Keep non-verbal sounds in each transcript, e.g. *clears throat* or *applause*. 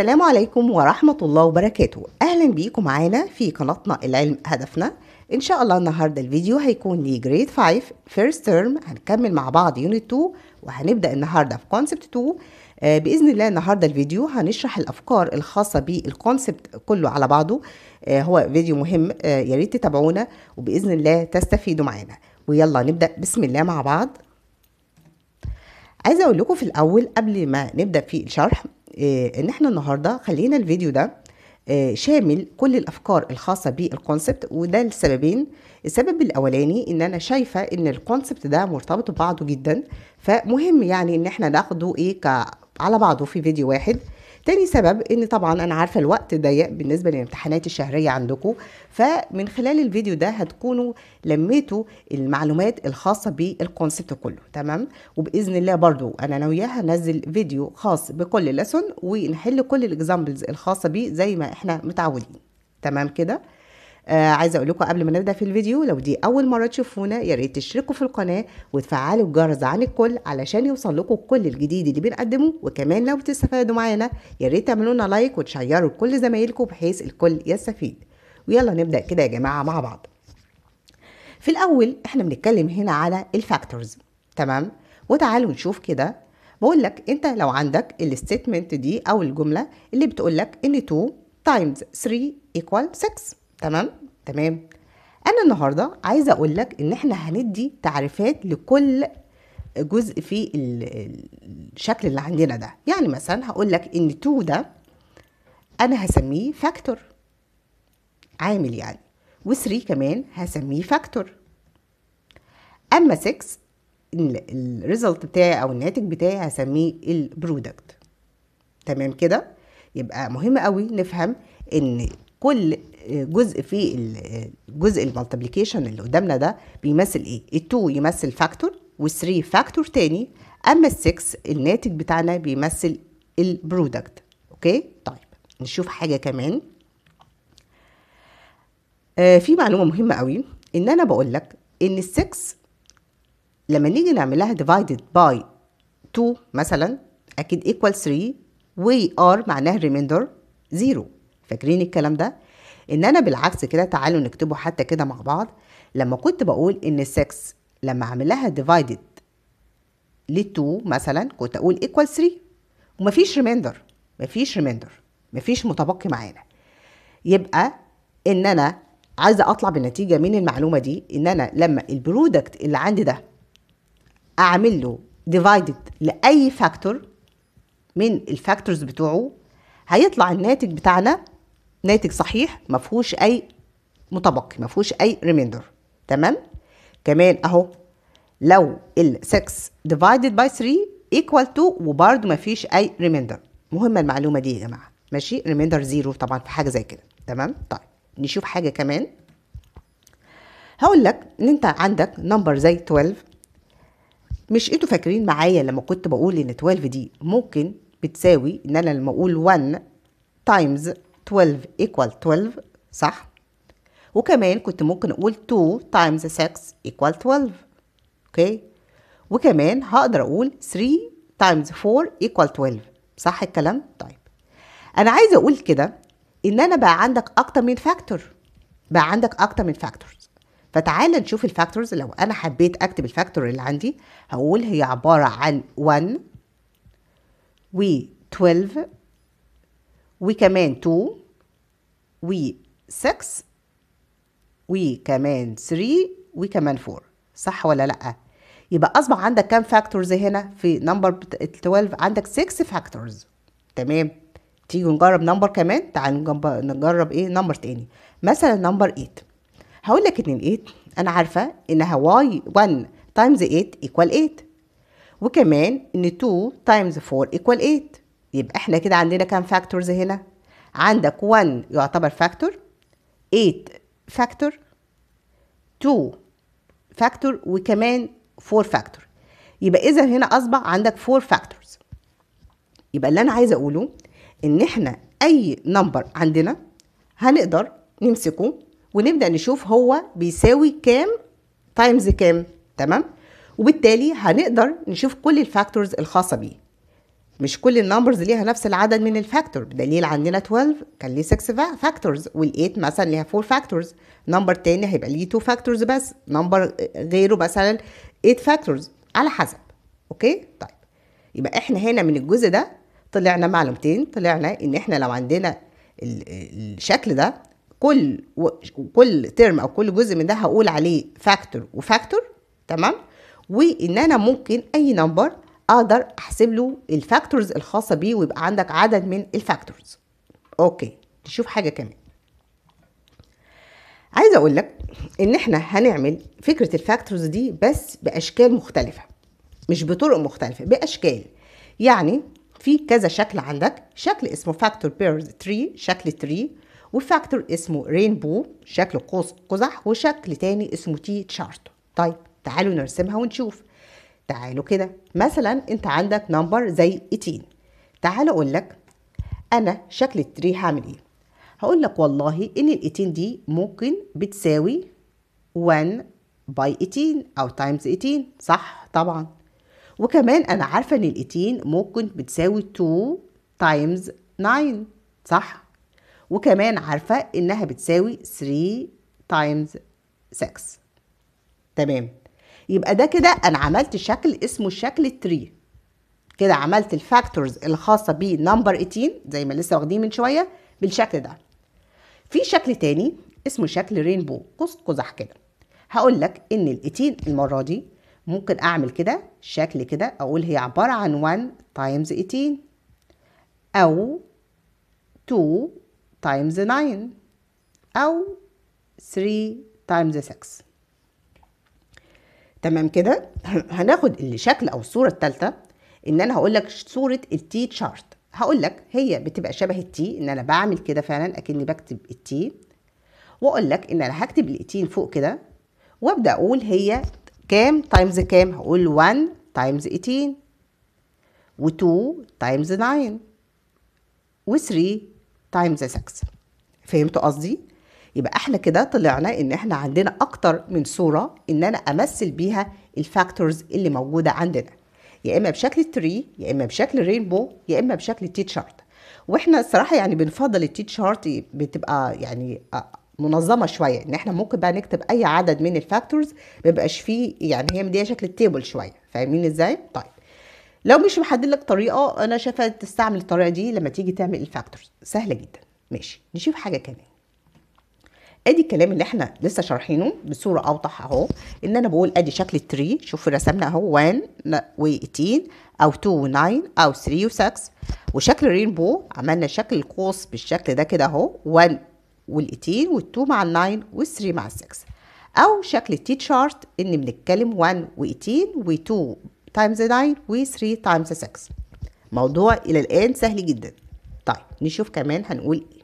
السلام عليكم ورحمة الله وبركاته أهلا بيكم معانا في قناتنا العلم هدفنا إن شاء الله النهاردة الفيديو هيكون لي جريد 5 فيرست ترم هنكمل مع بعض يونت 2 وهنبدأ النهاردة في كونسبت 2 آه، بإذن الله النهاردة الفيديو هنشرح الأفكار الخاصة بالكونسبت كله على بعضه آه، هو فيديو مهم ياريت آه، يا ريت تتابعونا وبإذن الله تستفيدوا معانا ويلا نبدأ بسم الله مع بعض عايزه اقول لكم في الاول قبل ما نبدا في الشرح آه، ان احنا النهارده خلينا الفيديو ده آه، شامل كل الافكار الخاصه بالكونسبت وده لسببين السبب الاولاني ان انا شايفه ان الكونسبت ده مرتبط ببعضه جدا فمهم يعني ان احنا ناخده ايه على بعضه في فيديو واحد تاني سبب ان طبعا انا عارفه الوقت ضيق بالنسبه للامتحانات الشهريه عندكم فمن خلال الفيديو ده هتكونوا لميتوا المعلومات الخاصه بالكونسبت كله تمام وباذن الله برضو انا ناويه هنزل فيديو خاص بكل لسن ونحل كل الاكزامبلز الخاصه بيه زي ما احنا متعودين تمام كده آه، عايزه اقول لكم قبل ما نبدا في الفيديو لو دي اول مره تشوفونا يا ريت تشتركوا في القناه وتفعلوا الجرس عن الكل علشان يوصل لكم كل الجديد اللي بنقدمه وكمان لو بتستفادوا معانا يا ريت تعملوا لنا لايك وتشيروا لكل زمايلكم بحيث الكل يستفيد ويلا نبدا كده يا جماعه مع بعض في الاول احنا بنتكلم هنا على الفاكتورز تمام وتعالوا نشوف كده بقول لك انت لو عندك الستيتمنت دي او الجمله اللي بتقول لك ان 2 تايمز 3 ايكوال 6 تمام تمام انا النهارده عايزه اقول لك ان احنا هندي تعريفات لكل جزء في الشكل اللي عندنا ده يعني مثلا هقول لك ان 2 ده انا هسميه فاكتور عامل يعني و3 كمان هسميه فاكتور اما 6 الريزلت بتاعي او الناتج بتاعي هسميه البرودكت تمام كده يبقى مهم قوي نفهم ان كل جزء في الجزء المالتبليكيشن اللي قدامنا ده بيمثل ايه ال2 يمثل فاكتور و3 فاكتور تاني اما ال6 الناتج بتاعنا بيمثل البرودكت اوكي طيب نشوف حاجه كمان آه في معلومه مهمه قوي ان انا بقول لك ان ال6 لما نيجي نعملها divided by 2 مثلا اكيد equal 3 و r معناها remainder 0 فاكرين الكلام ده ان انا بالعكس كده تعالوا نكتبه حتى كده مع بعض لما كنت بقول ان 6 لما اعمل لها ديفايدد ل 2 مثلا كنت اقول ايكوال 3 ومفيش ريميندر مفيش ريميندر مفيش متبقي معانا يبقى ان انا عايزه اطلع بنتيجه من المعلومه دي ان انا لما البرودكت اللي عندي ده اعمل له ديفايدد لاي فاكتور من الفاكتورز بتوعه هيطلع الناتج بتاعنا ناتج صحيح ما فيهوش اي متبقي ما فيهوش اي ريميندر تمام كمان اهو لو ال 6 divided by 3 equal to وبرده ما فيش اي ريميندر مهمه المعلومه دي يا جماعه ماشي ريميندر زيرو طبعا في حاجه زي كده تمام طيب نشوف حاجه كمان هقول لك ان انت عندك نمبر زي 12 مش انتوا فاكرين معايا لما كنت بقول ان 12 دي ممكن بتساوي ان انا لما اقول 1 تايمز 12 equal 12 صح وكمان كنت ممكن اقول 2 times 6 equal 12 اوكي وكمان هقدر اقول 3 times 4 equal 12 صح الكلام طيب انا عايزه اقول كده ان انا بقى عندك اكتر من فاكتور بقى عندك اكتر من فاكتورز فتعال نشوف الفاكتورز لو انا حبيت اكتب الفاكتور اللي عندي هقول هي عباره عن 1 و 12 وكمان 2 و6 وكمان 3 وكمان 4 صح ولا لأ؟ يبقى أصبح عندك كام فاكتورز هنا في نمبر 12 عندك 6 فاكتورز تمام تيجي نجرب نمبر كمان تعال نجرب ايه نمبر تاني مثلا نمبر 8 هقول لك ان ال 8 انا عارفه انها y 1 تايمز 8 ايكوال 8 وكمان ان 2 تايمز 4 ايكوال 8 يبقى احنا كده عندنا كام فاكتورز هنا عندك 1 يعتبر فاكتور 8 فاكتور 2 فاكتور وكمان 4 فاكتور يبقى اذا هنا اصبح عندك 4 فاكتورز يبقى اللي انا عايزه اقوله ان احنا اي نمبر عندنا هنقدر نمسكه ونبدا نشوف هو بيساوي كام تايمز كام تمام وبالتالي هنقدر نشوف كل الفاكتورز الخاصه بيه مش كل النمبرز ليها نفس العدد من الفاكتور بدليل عندنا 12 كان ليه 6 فاكتورز وال8 مثلا ليها 4 فاكتورز نمبر تاني هيبقى ليه 2 فاكتورز بس نمبر غيره مثلا 8 فاكتورز على حسب اوكي طيب يبقى احنا هنا من الجزء ده طلعنا معلومتين طلعنا ان احنا لو عندنا الشكل ده كل و... كل ترم او كل جزء من ده هقول عليه فاكتور وفاكتور تمام وان انا ممكن اي نمبر اقدر احسب له الفاكتورز الخاصه بيه ويبقى عندك عدد من الفاكتورز اوكي نشوف حاجه كمان عايزه اقول لك ان احنا هنعمل فكره الفاكتورز دي بس باشكال مختلفه مش بطرق مختلفه باشكال يعني في كذا شكل عندك شكل اسمه فاكتور بيرز تري شكل تري وفاكتور اسمه رينبو شكل قوس قزح وشكل تاني اسمه تي تشارت طيب تعالوا نرسمها ونشوف تعالوا كده مثلا انت عندك نمبر زي 18 تعال اقول لك انا شكل التري هعمل ايه هقول لك والله ان ال 18 دي ممكن بتساوي 1 باي 18 او تايمز 18 صح طبعا وكمان انا عارفه ان ال 18 ممكن بتساوي 2 تايمز 9 صح وكمان عارفه انها بتساوي 3 تايمز 6 تمام يبقى ده كده انا عملت شكل اسمه شكل 3 كده عملت الفاكتورز الخاصه بنمبر 18 زي ما لسه واخدين من شويه بالشكل ده في شكل تاني اسمه شكل رينبو قص قزح كده هقول لك ان الاتين المره دي ممكن اعمل كده شكل كده اقول هي عباره عن 1 تايمز 18 او 2 تايمز 9 او 3 تايمز 6 تمام كده هناخد الشكل او الصوره الثالثه ان انا هقول لك صوره التي تشارت هقول لك هي بتبقى شبه التي ان انا بعمل كده فعلا اكني بكتب التي واقول لك ان انا هكتب التي فوق كده وابدا اقول هي كام تايمز كام هقول 1 تايمز 18 و2 تايمز 9 و3 تايمز 6 فهمتوا قصدي يبقى احنا كده طلعنا ان احنا عندنا اكتر من صوره ان انا امثل بيها الفاكتورز اللي موجوده عندنا يا اما بشكل تري يا اما بشكل رينبو يا اما بشكل تي تشارت واحنا الصراحه يعني بنفضل التي تشارت بتبقى يعني آه، منظمه شويه ان احنا ممكن بقى نكتب اي عدد من الفاكتورز ما بيبقاش فيه يعني هي مديها شكل التيبل شويه فاهمين ازاي طيب لو مش محدد لك طريقه انا شايفه تستعمل الطريقه دي لما تيجي تعمل الفاكتورز سهله جدا ماشي نشوف حاجه كمان ادي الكلام اللي احنا لسه شارحينه بصوره اوضح اهو ان انا بقول ادي شكل التري شوف رسمنا اهو 1 و 18 او 2 و 9 او 3 و 6 وشكل الرينبو عملنا شكل القوس بالشكل ده كده اهو 1 وال 18 وال 2 مع ال 9 وال 3 مع ال 6 او شكل التي تشارت ان بنتكلم 1 و 18 و 2 تايمز 9 و 3 تايمز 6 موضوع الى الان سهل جدا طيب نشوف كمان هنقول ايه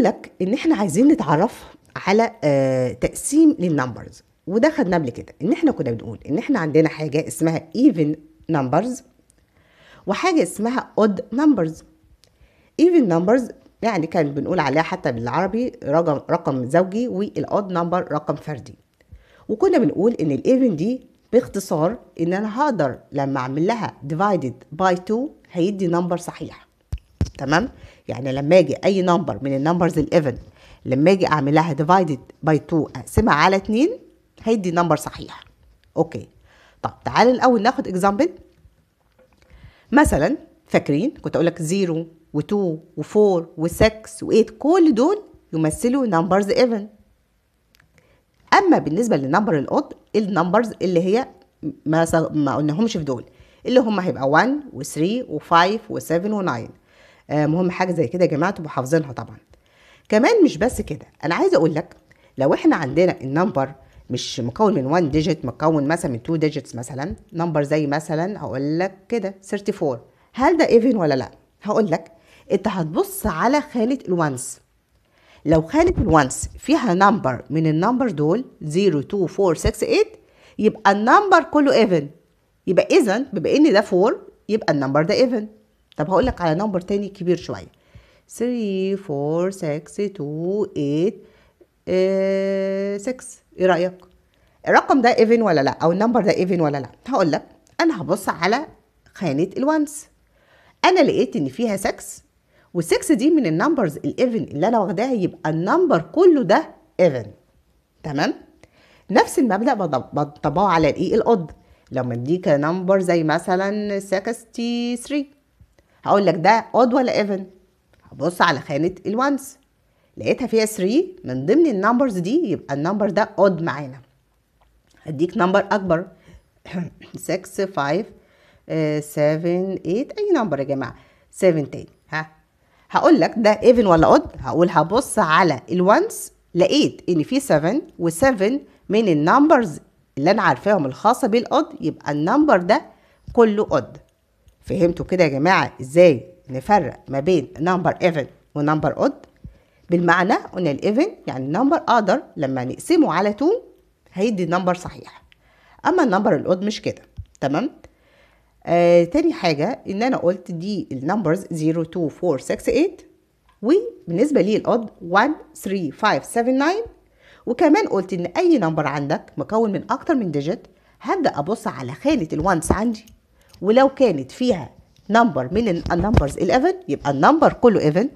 لك ان احنا عايزين نتعرف على آه، تقسيم للنمبرز وده خدناه قبل كده ان احنا كنا بنقول ان احنا عندنا حاجه اسمها even numbers وحاجه اسمها odd numbers even numbers يعني كان بنقول عليها حتى بالعربي رقم رقم زوجي والاود نمبر رقم فردي وكنا بنقول ان الايفن دي باختصار ان انا هقدر لما اعمل لها divided by 2 هيدي نمبر صحيح تمام يعني لما اجي اي نمبر من النمبرز الايفن لما اجي اعملها ديفايدد باي 2 اقسمها على 2 هيدي نمبر صحيح اوكي طب تعال الاول ناخد اكزامبل مثلا فاكرين كنت اقول لك 0 و2 و4 و6 و8 كل دول يمثلوا نمبرز ايفن اما بالنسبه للنمبر الاود النمبرز اللي هي ما ما قلناهمش في دول اللي هم هيبقى 1 و3 و5 و7 و9 آه، مهم حاجه زي كده يا جماعه تبقوا حافظينها طبعا كمان مش بس كده انا عايزه اقول لك لو احنا عندنا النمبر مش مكون من 1 ديجيت مكون مثلا من 2 ديجيتس مثلا نمبر زي مثلا هقول لك كده 34 هل ده ايفن ولا لا هقول لك انت هتبص على خانه الوانس لو خانه الوانس فيها نمبر من النمبر دول 0 2 4 6 8 يبقى النمبر كله ايفن يبقى اذا بما ان ده 4 يبقى النمبر ده ايفن طب هقول لك على نمبر تاني كبير شويه 3 4 6 2 8 6 ايه رايك الرقم ده ايفن ولا لا او النمبر ده ايفن ولا لا هقول لك انا هبص على خانه الوانس انا لقيت ان فيها 6 و6 دي من النمبرز الايفن اللي انا واخداها يبقى النمبر كله ده ايفن تمام نفس المبدا بطبقه على الايه e القد لما اديك نمبر زي مثلا 63 هقول لك ده اود ولا ايفن هبص على خانه الوانز لقيتها فيها 3 من ضمن النمبرز دي يبقى النمبر ده اود معانا هديك نمبر اكبر 6 5 7 8 اي نمبر يا جماعه 7 تاني ها هقول لك ده ايفن ولا اود هقول هبص على الوانز لقيت ان في 7 و7 من النمبرز اللي انا عارفاهم الخاصه بالاود يبقى النمبر ده كله اود فهمتوا كده يا جماعة ازاي نفرق ما بين نمبر ايفن ونمبر اود بالمعنى ان الايفن يعني النمبر اقدر لما نقسمه على 2 هيدي النمبر صحيح اما النمبر الاود مش كده تمام آه تاني حاجة ان انا قلت دي النمبرز 0 2 4 6 8 وبالنسبة لي الاود 1 3 5 7 9 وكمان قلت ان اي نمبر عندك مكون من اكتر من ديجيت هبدأ ابص على خانة الوانس عندي ولو كانت فيها نمبر من النمبرز الايفن يبقى النمبر كله ايفن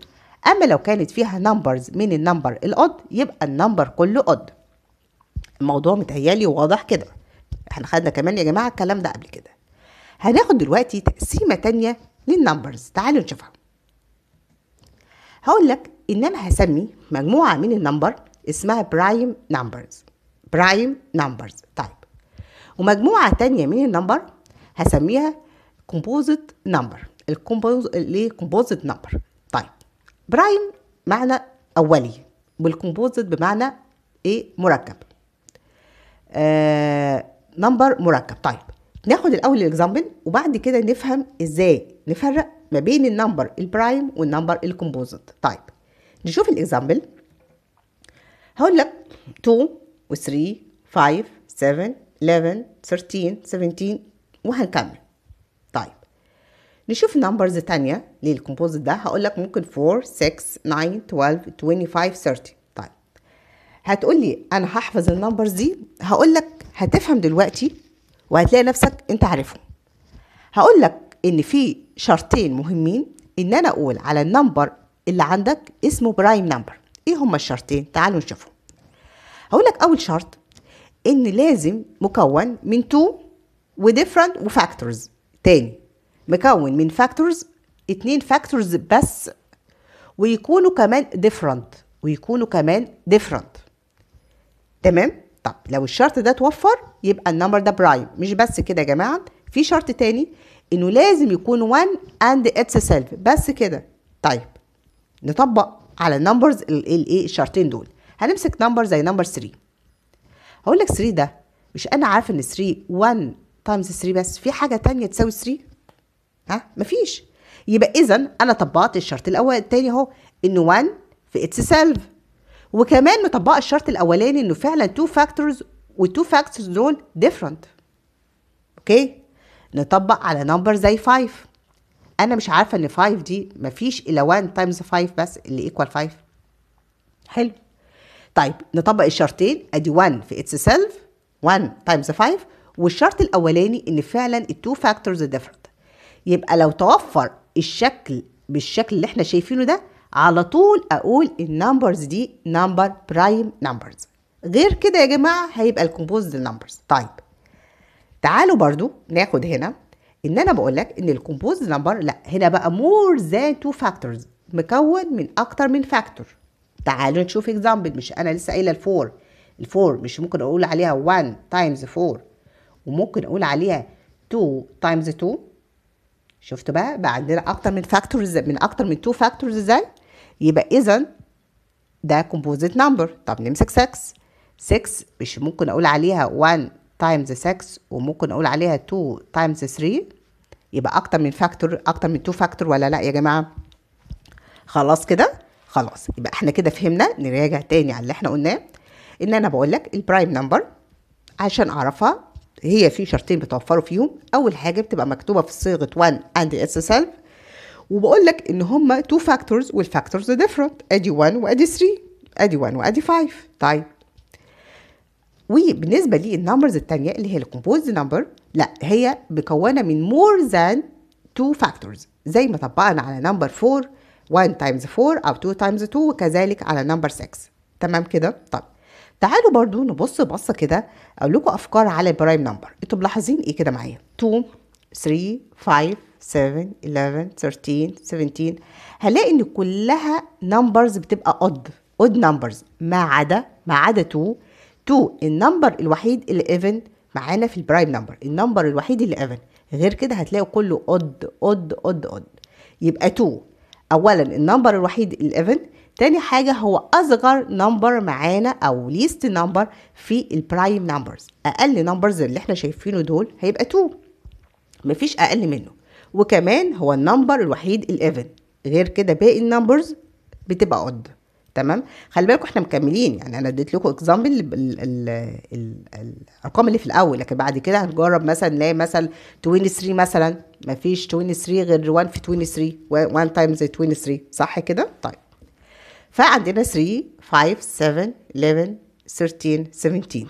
اما لو كانت فيها نمبرز من النمبر الاود يبقى النمبر كله اود الموضوع متهيالي واضح كده احنا خدنا كمان يا جماعه الكلام ده قبل كده هناخد دلوقتي تقسيمه تانية للنمبرز تعالوا نشوفها هقول لك ان انا هسمي مجموعه من النمبر اسمها برايم نمبرز برايم نمبرز طيب ومجموعه تانية من النمبر هسميها كومبوزيت نمبر الكومبوز ليه كومبوزيت نمبر طيب برايم معنى اولي والكومبوزيت بمعنى ايه مركب نمبر آه مركب طيب ناخد الاول الاكزامبل وبعد كده نفهم ازاي نفرق ما بين النمبر البرايم والنمبر الكومبوزيت طيب نشوف الاكزامبل هقول لك 2 و 3 5 7 11 13 17 وهنكمل طيب نشوف نمبرز تانية للكومبوزيت ده هقول لك ممكن 4 6 9 12 25 30 طيب هتقول لي انا هحفظ النمبرز دي هقول لك هتفهم دلوقتي وهتلاقي نفسك انت عارفهم هقول لك ان في شرطين مهمين ان انا اقول على النمبر اللي عندك اسمه برايم نمبر ايه هما الشرطين تعالوا نشوفهم هقول لك اول شرط ان لازم مكون من 2 وديفرنت وفاكتورز تاني مكون من فاكتورز اتنين فاكتورز بس ويكونوا كمان ديفرنت ويكونوا كمان ديفرنت تمام طب لو الشرط ده اتوفر يبقى النمبر ده برايم مش بس كده يا جماعه في شرط تاني انه لازم يكون 1 اند اتس سيلف بس كده طيب نطبق على النمبرز الايه الشرطين دول هنمسك نمبر زي نمبر 3 هقول لك 3 ده مش انا عارف ان 3 1 تايمز 3 بس في حاجه تانية تساوي 3 ها مفيش يبقى اذا انا طبقت الشرط الاول الثاني اهو ان 1 في اتس سيلف وكمان مطبقه الشرط الاولاني انه فعلا تو فاكتورز والتو فاكتورز دول ديفرنت اوكي نطبق على نمبر زي 5 انا مش عارفه ان 5 دي مفيش الا 1 تايمز 5 بس اللي ايكوال 5 حلو طيب نطبق الشرطين ادي 1 في اتس سيلف 1 تايمز 5 والشرط الاولاني ان فعلا التو فاكتورز ديفرنت يبقى لو توفر الشكل بالشكل اللي احنا شايفينه ده على طول اقول النمبرز دي نمبر برايم نمبرز غير كده يا جماعه هيبقى الكومبوزد نمبرز طيب تعالوا برضو ناخد هنا ان انا بقول لك ان الكومبوزد نمبر لا هنا بقى مور ذان تو فاكتورز مكون من اكتر من فاكتور تعالوا نشوف اكزامبل مش انا لسه قايله الفور الفور مش ممكن اقول عليها 1 تايمز 4 وممكن اقول عليها 2 تايمز 2 شفتوا بقى بقى عندنا اكتر من فاكتورز من اكتر من 2 فاكتورز ازاي يبقى اذا ده كومبوزيت نمبر طب نمسك 6 6 مش ممكن اقول عليها 1 تايمز 6 وممكن اقول عليها 2 تايمز 3 يبقى اكتر من فاكتور اكتر من 2 فاكتور ولا لا يا جماعه خلاص كده خلاص يبقى احنا كده فهمنا نراجع تاني على اللي احنا قلناه ان انا بقول لك البرايم نمبر عشان اعرفها هي في شرطين بتوفروا فيهم اول حاجه بتبقى مكتوبه في صيغه 1 and اتس سيلف وبقول لك ان هما تو فاكتورز والفاكتورز ديفرنت ادي 1 وادي 3 ادي 1 وادي 5 طيب وبالنسبه للنمبرز الثانيه اللي هي الكومبوزد نمبر لا هي مكونه من مور ذان تو فاكتورز زي ما طبقنا على نمبر 4 1 تايمز 4 او 2 تايمز 2 وكذلك على نمبر 6 تمام كده طب تعالوا برضو نبص بصه كده اقول لكم افكار على البرايم نمبر انتوا ملاحظين ايه كده معايا 2 3 5 7 11 13 17 هلاقي ان كلها نمبرز بتبقى اود اود نمبرز ما عدا ما عدا 2 2 النمبر الوحيد اللي ايفن معانا في البرايم نمبر النمبر الوحيد اللي ايفن غير كده هتلاقوا كله اود اود اود اود يبقى 2 اولا النمبر الوحيد الايفن تاني حاجة هو أصغر نمبر معانا أو ليست نمبر في البرايم نمبرز أقل نمبرز اللي احنا شايفينه دول هيبقى 2 مفيش أقل منه وكمان هو النمبر الوحيد الايفن غير كده باقي النمبرز بتبقى اود تمام خلي بالكوا احنا مكملين يعني انا اديت لكم اكزامبل الارقام اللي في الاول لكن بعد كده هنجرب مثلا نلاقي مثلا 23 مثلا مفيش 23 غير 1 في 23 1 تايمز 23 صح كده طيب فعندنا 3 5 7 11 13 17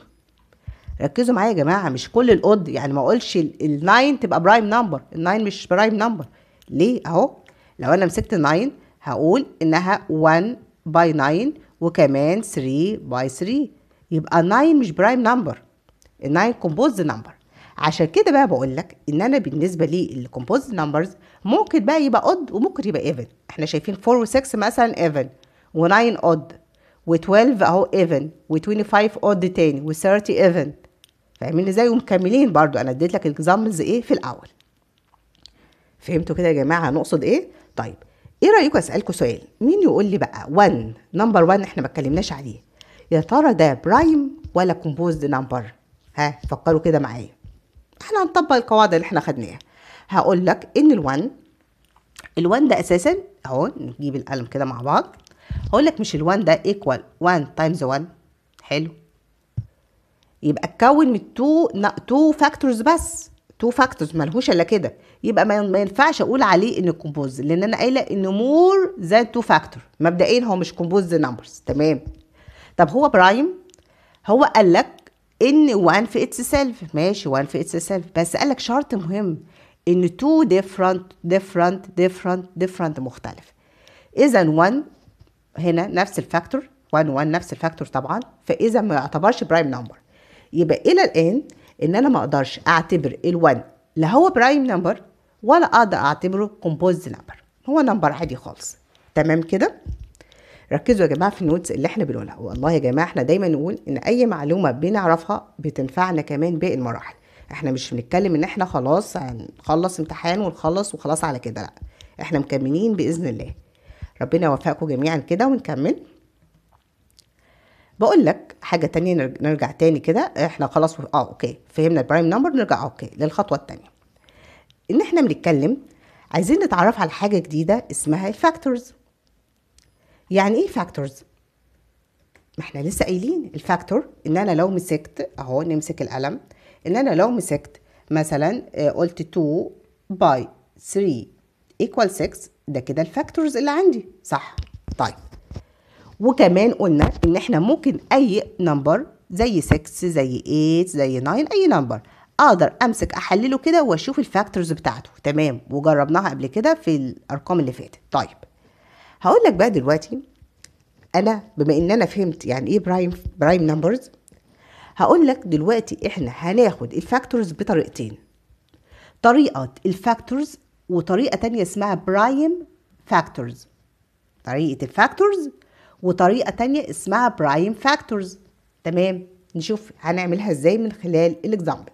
ركزوا معايا يا جماعه مش كل الاود يعني ما اقولش ال9 تبقى برايم نمبر ال9 مش برايم نمبر ليه اهو لو انا مسكت 9 هقول انها 1 باي 9 وكمان 3 باي 3 يبقى 9 مش برايم نمبر ال9 كومبوز نمبر عشان كده بقى بقول لك ان انا بالنسبه لي الكومبوز نمبرز ممكن بقى يبقى اود وممكن يبقى ايفن احنا شايفين 4 و6 مثلا ايفن و9 odd و12 اهو even و25 odd تاني و30 even فاهمين ازاي ومكملين برضو انا اديت لك اكزامبلز ايه في الاول فهمتوا كده يا جماعه هنقصد ايه طيب ايه رايكم اسالكم سؤال مين يقول لي بقى 1 نمبر 1 احنا ما اتكلمناش عليه يا ترى ده برايم ولا كومبوزد نمبر ها فكروا كده معايا احنا هنطبق القواعد اللي احنا خدناها هقول لك ان ال1 ال1 ده اساسا اهو نجيب القلم كده مع بعض اقول لك مش ال1 ده ايكوال 1 تايمز 1 حلو يبقى اتكون من 2 2 فاكتورز بس 2 فاكتورز ملهوش الا كده يبقى ما ينفعش اقول عليه انه كومبوز لان انا قايله انه مور ذان 2 فاكتور مبدئيا هو مش كومبوز نمبرز تمام طب هو برايم هو قال لك ان 1 في اتس سيلف ماشي 1 في اتس سيلف بس قال لك شرط مهم ان 2 ديفرنت ديفرنت ديفرنت ديفرنت مختلف اذا 1 هنا نفس الفاكتور 1 1 نفس الفاكتور طبعا فاذا ما يعتبرش برايم نمبر يبقى الى الان ان انا ما اقدرش اعتبر ال1 لا هو برايم نمبر ولا اقدر اعتبره كومبوزد نمبر هو نمبر عادي خالص تمام كده ركزوا يا جماعه في النوتس اللي احنا بنقولها والله يا جماعه احنا دايما نقول ان اي معلومه بنعرفها بتنفعنا كمان باقي المراحل احنا مش بنتكلم ان احنا خلاص هنخلص امتحان ونخلص وخلاص على كده لا احنا مكملين باذن الله ربنا يوفقكم جميعا كده ونكمل بقول لك حاجه تانية نرجع تاني كده احنا خلاص اه اوكي فهمنا البرايم نمبر نرجع اوكي للخطوه التانية ان احنا بنتكلم عايزين نتعرف على حاجه جديده اسمها الفاكتورز يعني ايه فاكتورز ما احنا لسه قايلين الفاكتور ان انا لو مسكت اهو نمسك القلم ان انا لو مسكت مثلا آه، قلت 2 باي 3 ايكوال 6 ده كده الفاكتورز اللي عندي صح طيب وكمان قلنا ان احنا ممكن اي نمبر زي 6 زي 8 زي 9 اي نمبر اقدر امسك احلله كده واشوف الفاكتورز بتاعته تمام وجربناها قبل كده في الارقام اللي فاتت طيب هقول لك بقى دلوقتي انا بما ان انا فهمت يعني ايه برايم برايم نمبرز هقول لك دلوقتي احنا هناخد الفاكتورز بطريقتين طريقه الفاكتورز وطريقة تانية اسمها برايم فاكتورز طريقة الفاكتورز وطريقة تانية اسمها برايم فاكتورز تمام نشوف هنعملها ازاي من خلال الاكزامبل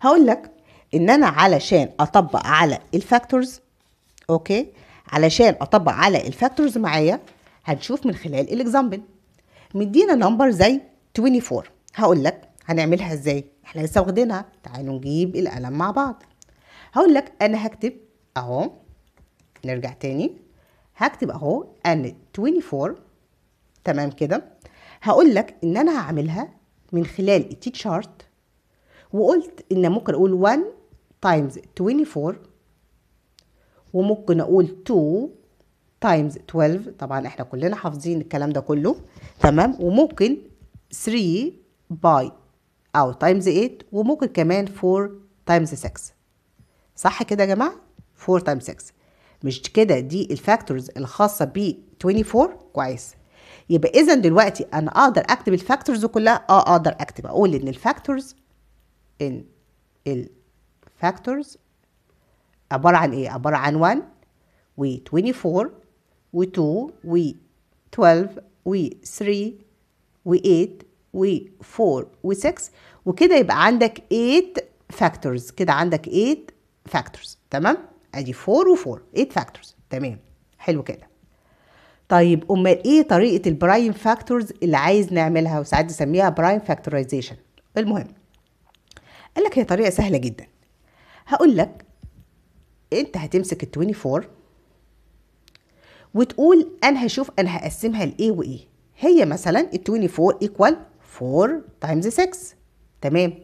هقول لك ان انا علشان اطبق على الفاكتورز اوكي علشان اطبق على الفاكتورز معايا هنشوف من خلال الاكزامبل مدينا نمبر زي 24 هقول لك هنعملها ازاي احنا لسه واخدينها تعالوا نجيب القلم مع بعض هقول لك انا هكتب اهو نرجع تاني هكتب اهو ان 24 تمام كده هقول لك ان انا هعملها من خلال التي شارت وقلت ان ممكن اقول 1 تايمز 24 وممكن اقول 2 تايمز 12 طبعا احنا كلنا حافظين الكلام ده كله تمام وممكن 3 باي او تايمز 8 وممكن كمان 4 تايمز 6 صح كده يا جماعه 4 تايمز 6 مش كده دي الفاكتورز الخاصه ب 24 كويس يبقى اذا دلوقتي انا اقدر اكتب الفاكتورز كلها اه اقدر اكتب اقول ان الفاكتورز ان الفاكتورز عباره عن ايه عباره عن 1 و 24 و 2 و 12 و 3 و 8 و 4 و 6 وكده يبقى عندك 8 فاكتورز كده عندك 8 فاكتورز تمام ادي 4 و4 8 فاكتورز تمام حلو كده طيب امال ايه طريقه البرايم فاكتورز اللي عايز نعملها وساعات نسميها برايم فاكتورايزيشن المهم قال لك هي طريقه سهله جدا هقول لك انت هتمسك ال 24 وتقول انا هشوف انا هقسمها لايه وايه هي مثلا ال 24 ايكوال 4 تايمز 6 تمام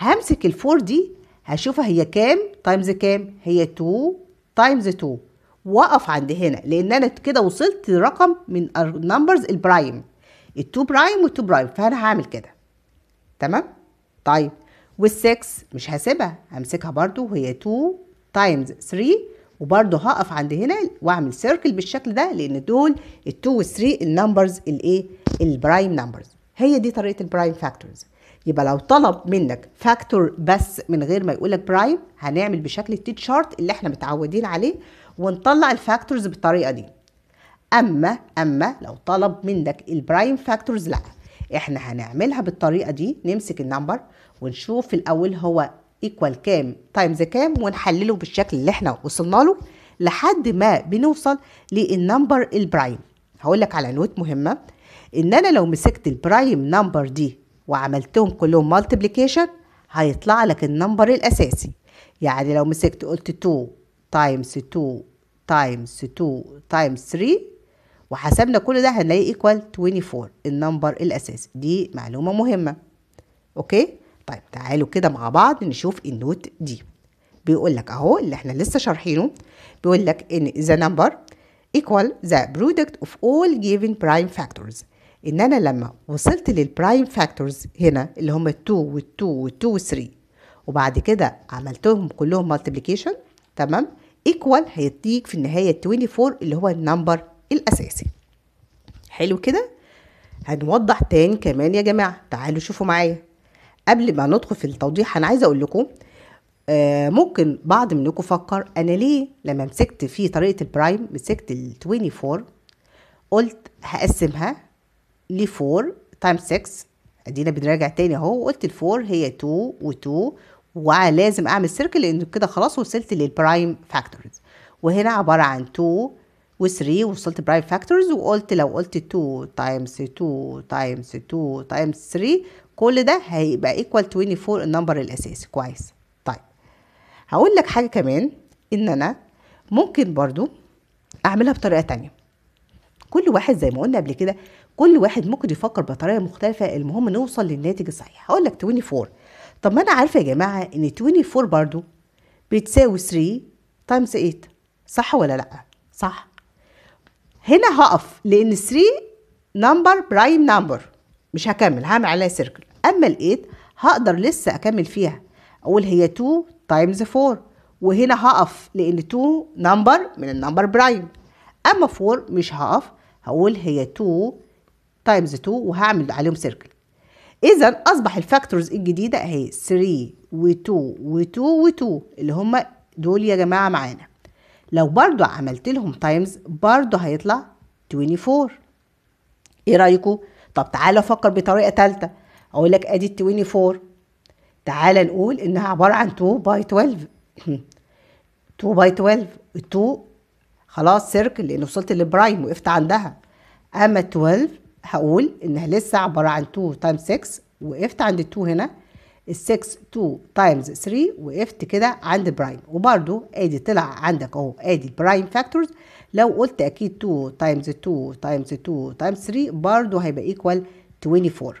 همسك ال 4 دي هشوفها هي كام تايمز كام هي 2 تايمز 2 واقف عند هنا لان انا كده وصلت لرقم من النمبرز البرايم ال2 برايم وال2 برايم فانا هعمل كده تمام طيب وال6 مش هسيبها همسكها برده وهي 2 تايمز 3 وبرده هقف عند هنا واعمل سيركل بالشكل ده لان دول ال2 وال3 النمبرز الايه البرايم نمبرز هي دي طريقه البرايم فاكتورز يبقى لو طلب منك فاكتور بس من غير ما يقولك برايم هنعمل بشكل التي شارت اللي احنا متعودين عليه ونطلع الفاكتورز بالطريقه دي اما اما لو طلب منك البرايم فاكتورز لا احنا هنعملها بالطريقه دي نمسك النمبر ونشوف في الاول هو ايكوال كام تايمز كام ونحلله بالشكل اللي احنا وصلنا له لحد ما بنوصل للنمبر البرايم هقول لك على نوت مهمه ان انا لو مسكت البرايم نمبر دي وعملتهم كلهم multiplication هيطلع لك النمبر الأساسي يعني لو مسكت قلت 2 تايمز 2 تايمز 2 تايمز 3 وحسبنا كل ده هنلاقي ايكوال 24 النمبر الأساسي دي معلومة مهمة أوكي طيب تعالوا كده مع بعض نشوف النوت دي بيقول لك أهو اللي احنا لسه شارحينه بيقول لك إن the number equal the product of all given prime factors ان انا لما وصلت للبرايم فاكتورز هنا اللي هم 2 وال2 وال2 وال3 وبعد كده عملتهم كلهم مالتيبليكيشن تمام ايكوال هيديك في النهايه 24 اللي هو النمبر الاساسي حلو كده هنوضح تاني كمان يا جماعه تعالوا شوفوا معايا قبل ما ندخل في التوضيح انا عايزه اقول لكم آه ممكن بعض منكم فكر انا ليه لما مسكت في طريقه البرايم مسكت ال 24 قلت هقسمها ل 4 تايم 6 ادينا بنراجع تاني اهو وقلت ال 4 هي 2 و2 ولازم اعمل سيركل لان كده خلاص وصلت للبرايم فاكتورز وهنا عباره عن 2 و3 وصلت برايم فاكتورز وقلت لو قلت 2 تايمز 2 تايمز 2 تايمز 3 كل ده هيبقى ايكوال 24 النمبر الاساسي كويس طيب هقول لك حاجه كمان ان انا ممكن برضو اعملها بطريقه تانية كل واحد زي ما قلنا قبل كده كل واحد ممكن يفكر بطريقه مختلفه المهم نوصل للناتج الصحيح هقول لك 24 طب ما انا عارفه يا جماعه ان 24 برضو بتساوي 3 تايمز 8 صح ولا لا صح هنا هقف لان 3 نمبر برايم نمبر مش هكمل هعمل عليها سيركل اما ال 8 هقدر لسه اكمل فيها اقول هي 2 تايمز 4 وهنا هقف لان 2 نمبر من النمبر برايم اما 4 مش هقف هقول هي 2 تايمز 2 وهعمل عليهم سيركل اذا اصبح الفاكتورز الجديده اهي 3 و2 و2 و2 اللي هم دول يا جماعه معانا لو برضو عملت لهم تايمز برضو هيطلع 24 ايه رايكم طب تعالى افكر بطريقه ثالثه اقول لك ادي 24 تعالى نقول انها عباره عن 2 باي 12 2 باي 12 2 خلاص سيركل لان وصلت للبرايم وقفت عندها اما 12 هقول انها لسه عباره عن 2 تايم 6 وقفت عند 2 هنا ال 6 2 تايمز 3 وقفت كده عند برايم وبرده ادي طلع عندك اهو ادي البرايم فاكتورز لو قلت اكيد 2 تايمز 2 تايمز 2 تايمز 3 برده هيبقى ايكوال 24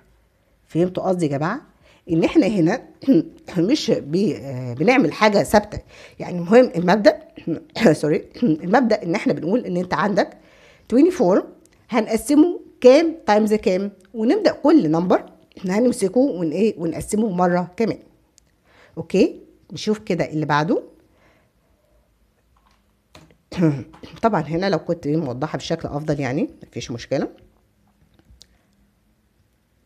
فهمتوا قصدي يا جماعه ان احنا هنا *clears throat* مش بي آه، بنعمل حاجه ثابته يعني المهم المبدا سوري *clears throat* *clears throat* المبدا ان احنا بنقول ان انت عندك 24 هنقسمه كام تايمز كام ونبدا كل نمبر هنمسكه ون ايه ونقسمه مره كمان اوكي نشوف كده اللي بعده *clears throat* طبعا هنا لو كنت موضحه بشكل افضل يعني مفيش مشكله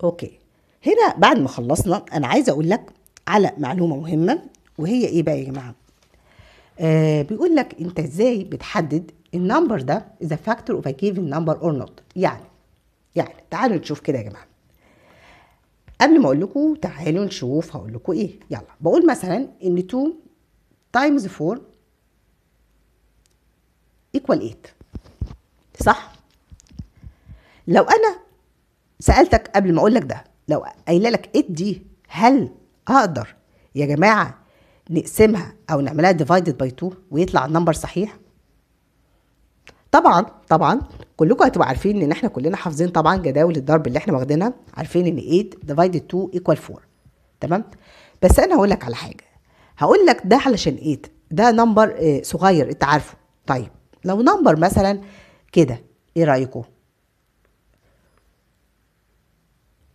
اوكي هنا بعد ما خلصنا انا عايزه اقول لك على معلومه مهمه وهي ايه بقى يا جماعه آه بيقول لك انت ازاي بتحدد النمبر ده اذا فاكتور اوف ا جيفن نمبر اور نوت يعني يعني تعالوا نشوف كده يا جماعه قبل ما اقول لكم تعالوا نشوف هقول لكم ايه يلا بقول مثلا ان 2 تايمز 4 ايكوال 8 صح لو انا سالتك قبل ما اقول لك ده لو قايله لك 8 دي هل اقدر يا جماعه نقسمها او نعملها ديفايدد باي 2 ويطلع النمبر صحيح طبعا طبعا كلكم هتبقوا عارفين ان احنا كلنا حافظين طبعا جداول الضرب اللي احنا واخدينها عارفين ان 8 ديفايد 2 ايكوال 4 تمام بس انا هقول لك على حاجه هقول لك ده علشان 8 ده نمبر آه، صغير انت عارفه طيب لو نمبر مثلا كده ايه رايكم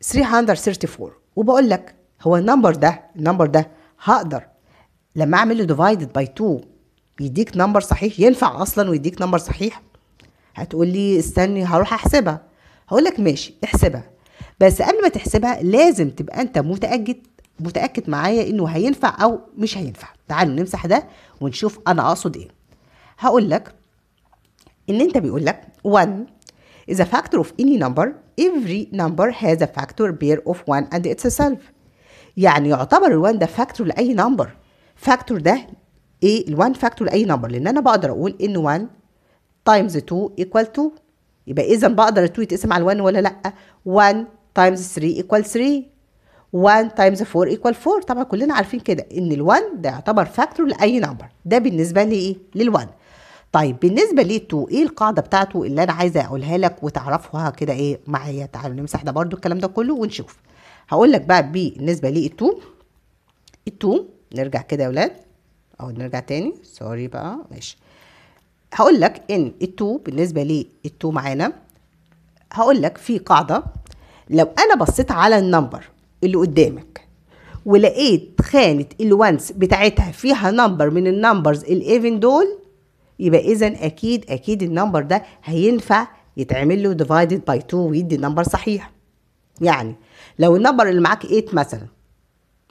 334 وبقول لك هو النمبر ده النمبر ده هقدر لما اعمل له ديفايدد باي 2 يديك نمبر صحيح ينفع اصلا ويديك نمبر صحيح هتقول لي استني هروح احسبها هقول لك ماشي احسبها بس قبل ما تحسبها لازم تبقى انت متاكد متاكد معايا انه هينفع او مش هينفع تعالوا نمسح ده ونشوف انا اقصد ايه هقول لك ان انت بيقول لك 1 is a factor of any number every number has a factor pair of 1 and itself يعني يعتبر ال1 ده فاكتور لاي نمبر فاكتور ده ايه ال1 فاكتور لاي نمبر لان انا بقدر اقول ان 1 تايمز 2 ايكوال 2 يبقى اذا بقدر ال 2 يتقسم على 1 ولا لا 1 تايمز 3 ايكوال 3 1 تايمز 4 ايكوال 4 طبعا كلنا عارفين كده ان ال1 ده يعتبر فاكتور لاي نمبر ده بالنسبه لي ايه لل1 طيب بالنسبه لل2 ايه القاعده بتاعته اللي انا عايزه اقولها لك وتعرفها كده ايه معايا تعالوا نمسح ده برده الكلام ده كله ونشوف هقول لك بقى بالنسبه لل2 ال2 نرجع كده يا ولاد او نرجع تاني سوري بقى ماشي هقول لك ان ال2 بالنسبه لي 2 معانا هقول لك في قاعده لو انا بصيت على النمبر اللي قدامك ولقيت خانه الوانس بتاعتها فيها نمبر من النمبرز الايفن دول يبقى اذا اكيد اكيد النمبر ده هينفع يتعمل له ديفايدد باي 2 ويدي نمبر صحيح يعني لو النمبر اللي معاك 8 مثلا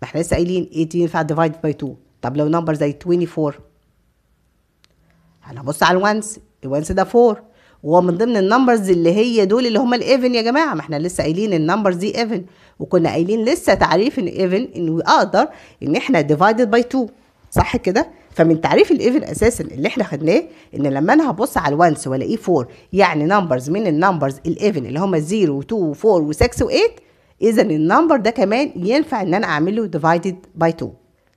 ما احنا لسه قايلين 8 ينفع ديفايد باي 2 طب لو نمبر زي 24 انا هبص على الونس الونس ده 4 وهو من ضمن النمبرز اللي هي دول اللي هم الايفن يا جماعه ما احنا لسه قايلين النمبرز دي ايفن وكنا قايلين لسه تعريف الايفن انه اقدر ان احنا ديفايدد باي 2 صح كده فمن تعريف الايفن اساسا اللي احنا خدناه ان لما انا هبص على الوانس والاقيه 4 يعني نمبرز من النمبرز الايفن اللي هم 0 و2 و4 و6 و8 اذا النمبر ده كمان ينفع ان انا اعمله ديفايدد باي 2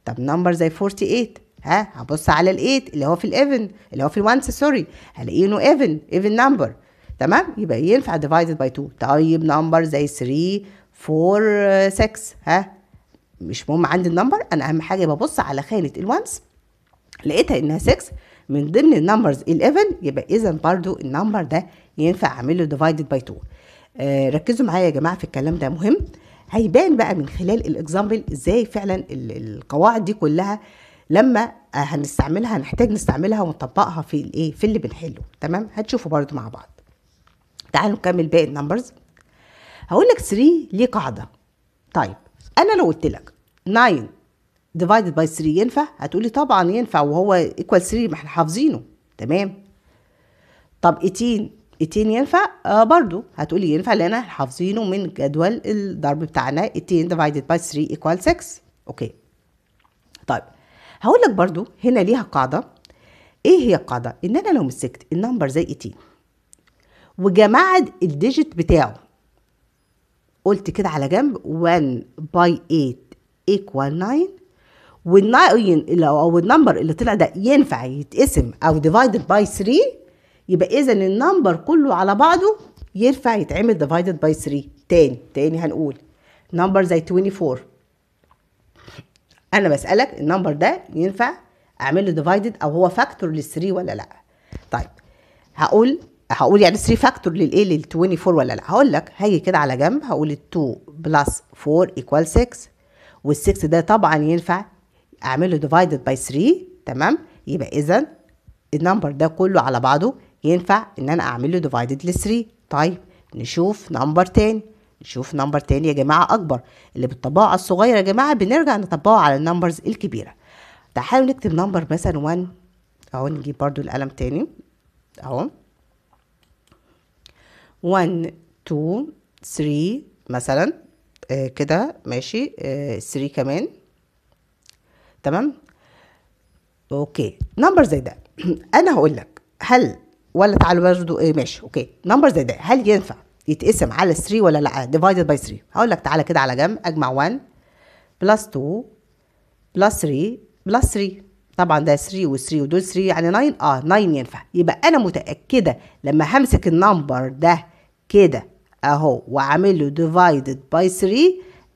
طب نمبر زي 48 ها هبص على الايت اللي هو في الايفن اللي هو في الوانس سوري هلاقيه انه ايفن ايفن نمبر تمام يبقى ينفع ديفايدد باي 2 طيب نمبر زي 3 4 6 ها مش مهم عندي النمبر انا اهم حاجه ببص على خانه الوانس لقيتها انها 6 من ضمن النمبرز 11 يبقى اذا برضو النمبر ده ينفع اعمل له ديفايدد باي 2 ركزوا معايا يا جماعه في الكلام ده مهم هيبان بقى من خلال الاكزامبل ازاي فعلا القواعد دي كلها آه لما هنستعملها هنحتاج نستعملها ونطبقها في الايه في اللي بنحله تمام هتشوفوا برضو مع بعض تعالوا نكمل باقي النمبرز هقول لك 3 ليه قاعده طيب انا لو قلت لك 9 divided by 3 ينفع هتقولي طبعا ينفع وهو ايكوال 3 ما احنا حافظينه تمام طب 18 18 ينفع آه برضو هتقولي ينفع لان احنا حافظينه من جدول الضرب بتاعنا 18 divided by 3 equal 6 اوكي طيب هقول لك برضو هنا ليها قاعدة ايه هي القاعدة ان انا لو مسكت النمبر زي 18 وجمعت الديجيت بتاعه قلت كده على جنب 1 باي 8 ايكوال 9 والناين او النمبر اللي طلع ده ينفع يتقسم او ديفايدد باي 3 يبقى اذا النمبر كله على بعضه ينفع يتعمل ديفايدد باي 3 تاني تاني هنقول نمبر زي 24 انا بسالك النمبر ده ينفع اعمل له ديفايدد او هو فاكتور لل3 ولا لا طيب هقول هقول يعني 3 فاكتور للايه لل 24 ولا لا هقول لك هاجي كده على جنب هقول 2 بلس 4 ايكوال 6 وال6 ده طبعا ينفع اعمل له ديفايدد باي 3 تمام يبقى اذا النمبر ده كله على بعضه ينفع ان انا اعمل له ديفايدد لل 3 طيب نشوف نمبر تاني نشوف نمبر تاني يا جماعة أكبر اللي على الصغير يا جماعة بنرجع نطبقه على النمبرز الكبيرة تعالوا نكتب نمبر مثلا 1 أهو نجيب برضو القلم تاني أهو 1 2 3 مثلا آه كده ماشي 3 آه كمان تمام اوكي نمبر زي ده *clears throat* انا هقول لك هل ولا تعالوا برضو آه ماشي اوكي نمبر زي ده هل ينفع يتقسم على 3 ولا لا ديفايدد باي 3 هقول لك تعالى كده على جنب اجمع 1 بلس 2 بلس 3 بلس 3 طبعا ده 3 و3 ودول 3 يعني 9 اه 9 ينفع يبقى انا متاكده لما همسك النمبر ده كده اهو واعمل له ديفايدد باي 3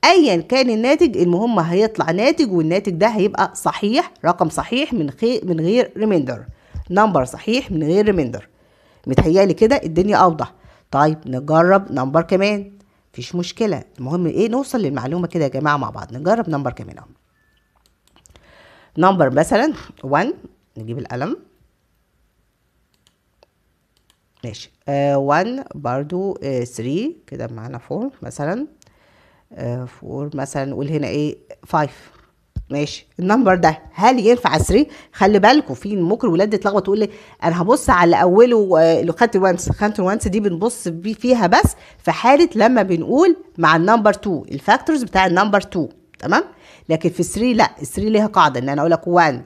ايا كان الناتج المهم هيطلع ناتج والناتج ده هيبقى صحيح رقم صحيح من خي من غير ريميندر نمبر صحيح من غير ريميندر متهيالي كده الدنيا اوضح طيب نجرب نمبر كمان مفيش مشكله المهم ايه نوصل للمعلومه كده يا جماعه مع بعض نجرب نمبر كمان اهو نمبر مثلا 1 نجيب القلم ماشي 1 آه برضو 3 آه كده معانا 4 مثلا 4 آه مثلا نقول هنا ايه 5 ماشي النمبر ده هل ينفع 3 خلي بالكم في ممكن ولاد تتلخبط تقول لي انا هبص على اللي اوله اللي خدت وانس خدت وانس دي بنبص فيها بس في حاله لما بنقول مع النمبر 2 الفاكتورز بتاع النمبر 2 تمام لكن في 3 لا 3 ليها قاعده ان انا اقول لك 1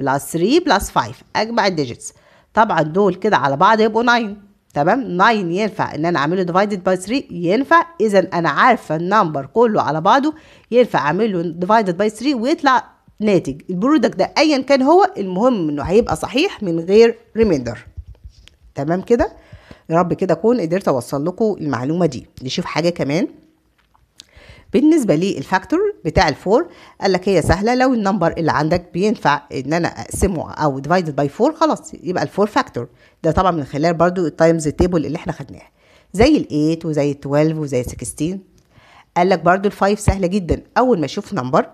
بلس 3 بلس 5 اجمع الديجيتس طبعا دول كده على بعض يبقوا 9 تمام 9 ينفع ان انا اعمله ديفايدد باي 3 ينفع اذا انا عارفه النمبر كله على بعضه ينفع اعمل له ديفايدد باي 3 ويطلع ناتج البرودكت ده ايا كان هو المهم انه هيبقى صحيح من غير ريميندر تمام كده يا رب كده اكون قدرت اوصل لكم المعلومه دي نشوف حاجه كمان بالنسبه للفاكتور بتاع الفور قال لك هي سهله لو النمبر اللي عندك بينفع ان انا اقسمه او ديفايدد باي 4 خلاص يبقى الفور فاكتور ده طبعا من خلال برضو التايمز تيبل اللي احنا خدناها زي ال8 وزي ال12 وزي 16 قال لك برضو ال5 سهله جدا اول ما اشوف نمبر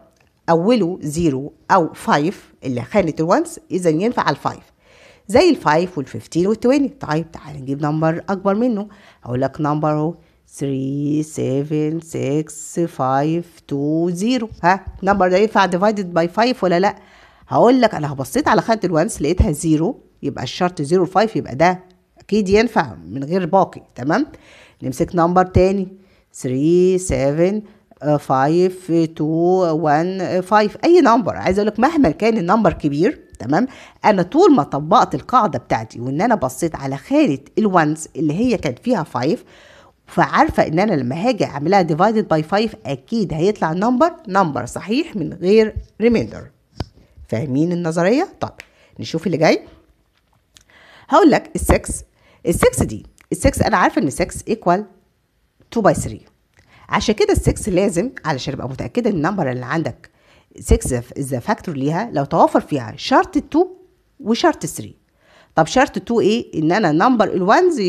اوله 0 او 5 اللي خانت الوانس اذا ينفع على ال5 زي ال5 وال15 وال20 طيب تعالى نجيب نمبر اكبر منه اقول لك نمبر اهو 3 7 6 5 2 0 ها نمبر ده ينفع ديفايدد باي 5 ولا لا هقول لك انا بصيت على خانه الوانس لقيتها 0 يبقى الشرط 0 5 يبقى ده اكيد ينفع من غير باقي تمام نمسك نمبر تاني 3 7 5 2 1 5 اي نمبر عايز اقول لك مهما كان النمبر كبير تمام انا طول ما طبقت القاعده بتاعتي وان انا بصيت على خانه الوانس اللي هي كانت فيها 5 فعارفه ان انا لما هاجي اعملها ديفايدد باي 5 اكيد هيطلع نمبر نمبر صحيح من غير ريميندر فاهمين النظريه طب نشوف اللي جاي هقول لك ال6 ال6 دي ال6 انا عارفه ان 6 ايكوال 2 باي 3 عشان كده ال6 لازم علشان ابقى متاكده ان النمبر اللي عندك 6 ذا فاكتور ليها لو توافر فيها شرط 2 وشرط 3 طب شرط 2 ايه ان انا نمبر ال1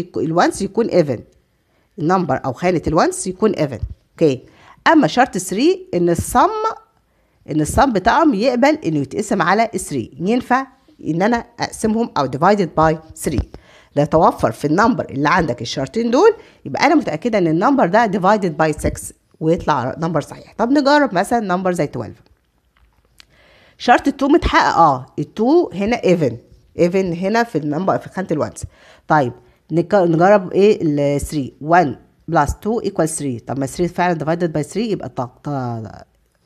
يكون even النمبر او خانه الوانس يكون ايفن اوكي اما شرط 3 ان الصم ان الصم بتاعهم يقبل انه يتقسم على 3 ينفع ان انا اقسمهم او ديفايدد باي 3 لا توفر في النمبر اللي عندك الشرطين دول يبقى انا متاكده ان النمبر ده ديفايدد باي 6 ويطلع نمبر صحيح طب نجرب مثلا نمبر زي 12 شرط التو متحقق اه التو هنا ايفن ايفن هنا في النمبر في خانه الوانس طيب نجرب ايه ال 3 1 بلس 2 ايكوال 3 طب ما 3 فعلا ديفايدد باي 3 يبقى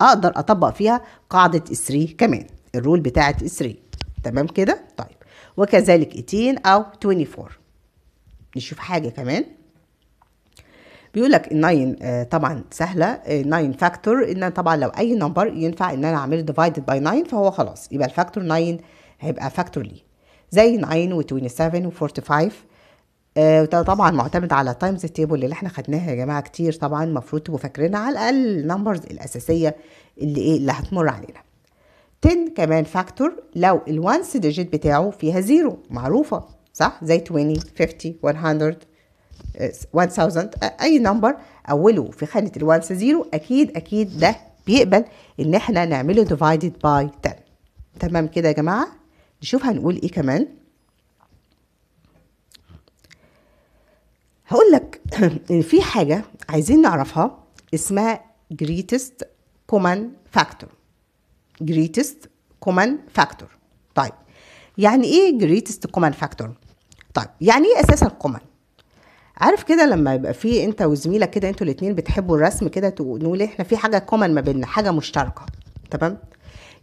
اقدر اطبق فيها قاعده ال 3 كمان الرول بتاعه ال 3 تمام كده طيب وكذلك 18 او 24 نشوف حاجه كمان بيقول لك ال 9 آه، طبعا سهله 9 آه، فاكتور ان طبعا لو اي نمبر ينفع ان انا اعمله ديفايدد باي 9 فهو خلاص يبقى الفاكتور 9 هيبقى فاكتور ليه زي 9 و27 و45 آه وده طبعا معتمد على تايمز تيبل اللي احنا خدناها يا جماعه كتير طبعا المفروض تبقوا فاكرينها على الاقل النمبرز الاساسيه اللي ايه اللي هتمر علينا 10 كمان فاكتور لو once ديجيت بتاعه فيها زيرو معروفه صح زي 20 50 100 1000 اي نمبر اوله في خانه once زيرو اكيد اكيد ده بيقبل ان احنا نعمله ديفايدد باي 10 تمام كده يا جماعه نشوف هنقول ايه كمان هقول لك *clears throat* ان في حاجه عايزين نعرفها اسمها greatest common factor greatest common factor طيب يعني ايه greatest common factor طيب يعني ايه اساسا common عارف كده لما يبقى في انت وزميلك كده انتوا الاثنين بتحبوا الرسم كده تقولوا احنا في حاجه كومن ما بيننا حاجه مشتركه تمام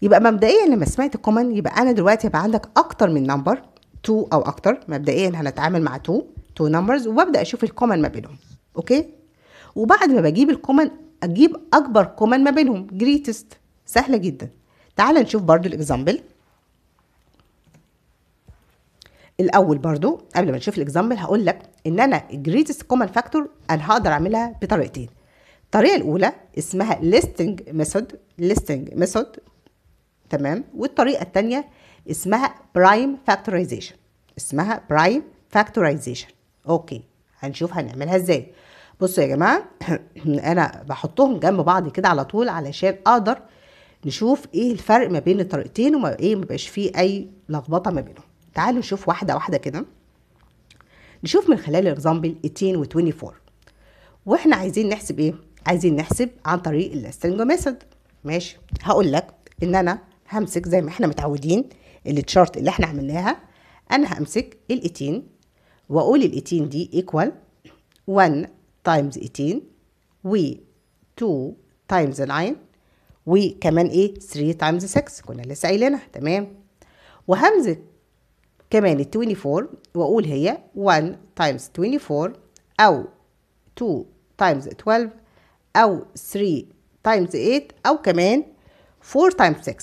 يبقى مبدئيا لما سمعت كومن يبقى انا دلوقتي يبقى عندك اكتر من نمبر 2 او اكتر مبدئيا هنتعامل مع 2 تو نمبرز وببدا اشوف الكومن ما بينهم اوكي وبعد ما بجيب الكومن اجيب اكبر كومن ما بينهم جريتست سهله جدا تعال نشوف برضو الاكزامبل الاول برضو قبل ما نشوف الاكزامبل هقول لك ان انا جريتست كومن فاكتور انا هقدر اعملها بطريقتين الطريقه الاولى اسمها listing method listing method تمام والطريقه الثانيه اسمها برايم فاكتورايزيشن اسمها برايم فاكتورايزيشن اوكي هنشوف هنعملها ازاي بصوا يا جماعه *clears throat* انا بحطهم جنب بعض كده على طول علشان اقدر نشوف ايه الفرق ما بين الطريقتين وما ايه ما بقاش فيه اي لخبطه ما بينهم تعالوا نشوف واحده واحده كده نشوف من خلال الاكزامبل 18 و24 واحنا عايزين نحسب ايه عايزين نحسب عن طريق الاستنجو ميثود ماشي هقول لك ان انا همسك زي ما احنا متعودين التشارت اللي احنا عملناها انا همسك ال 18 وأقول الـ 18 دي equal 1 times 18 و 2 times 9 وكمان ايه 3 times 6 كنا لسه قايلينها تمام وهمزة كمان الـ 24 وأقول هي 1 times 24 أو 2 times 12 أو 3 times 8 أو كمان 4 times 6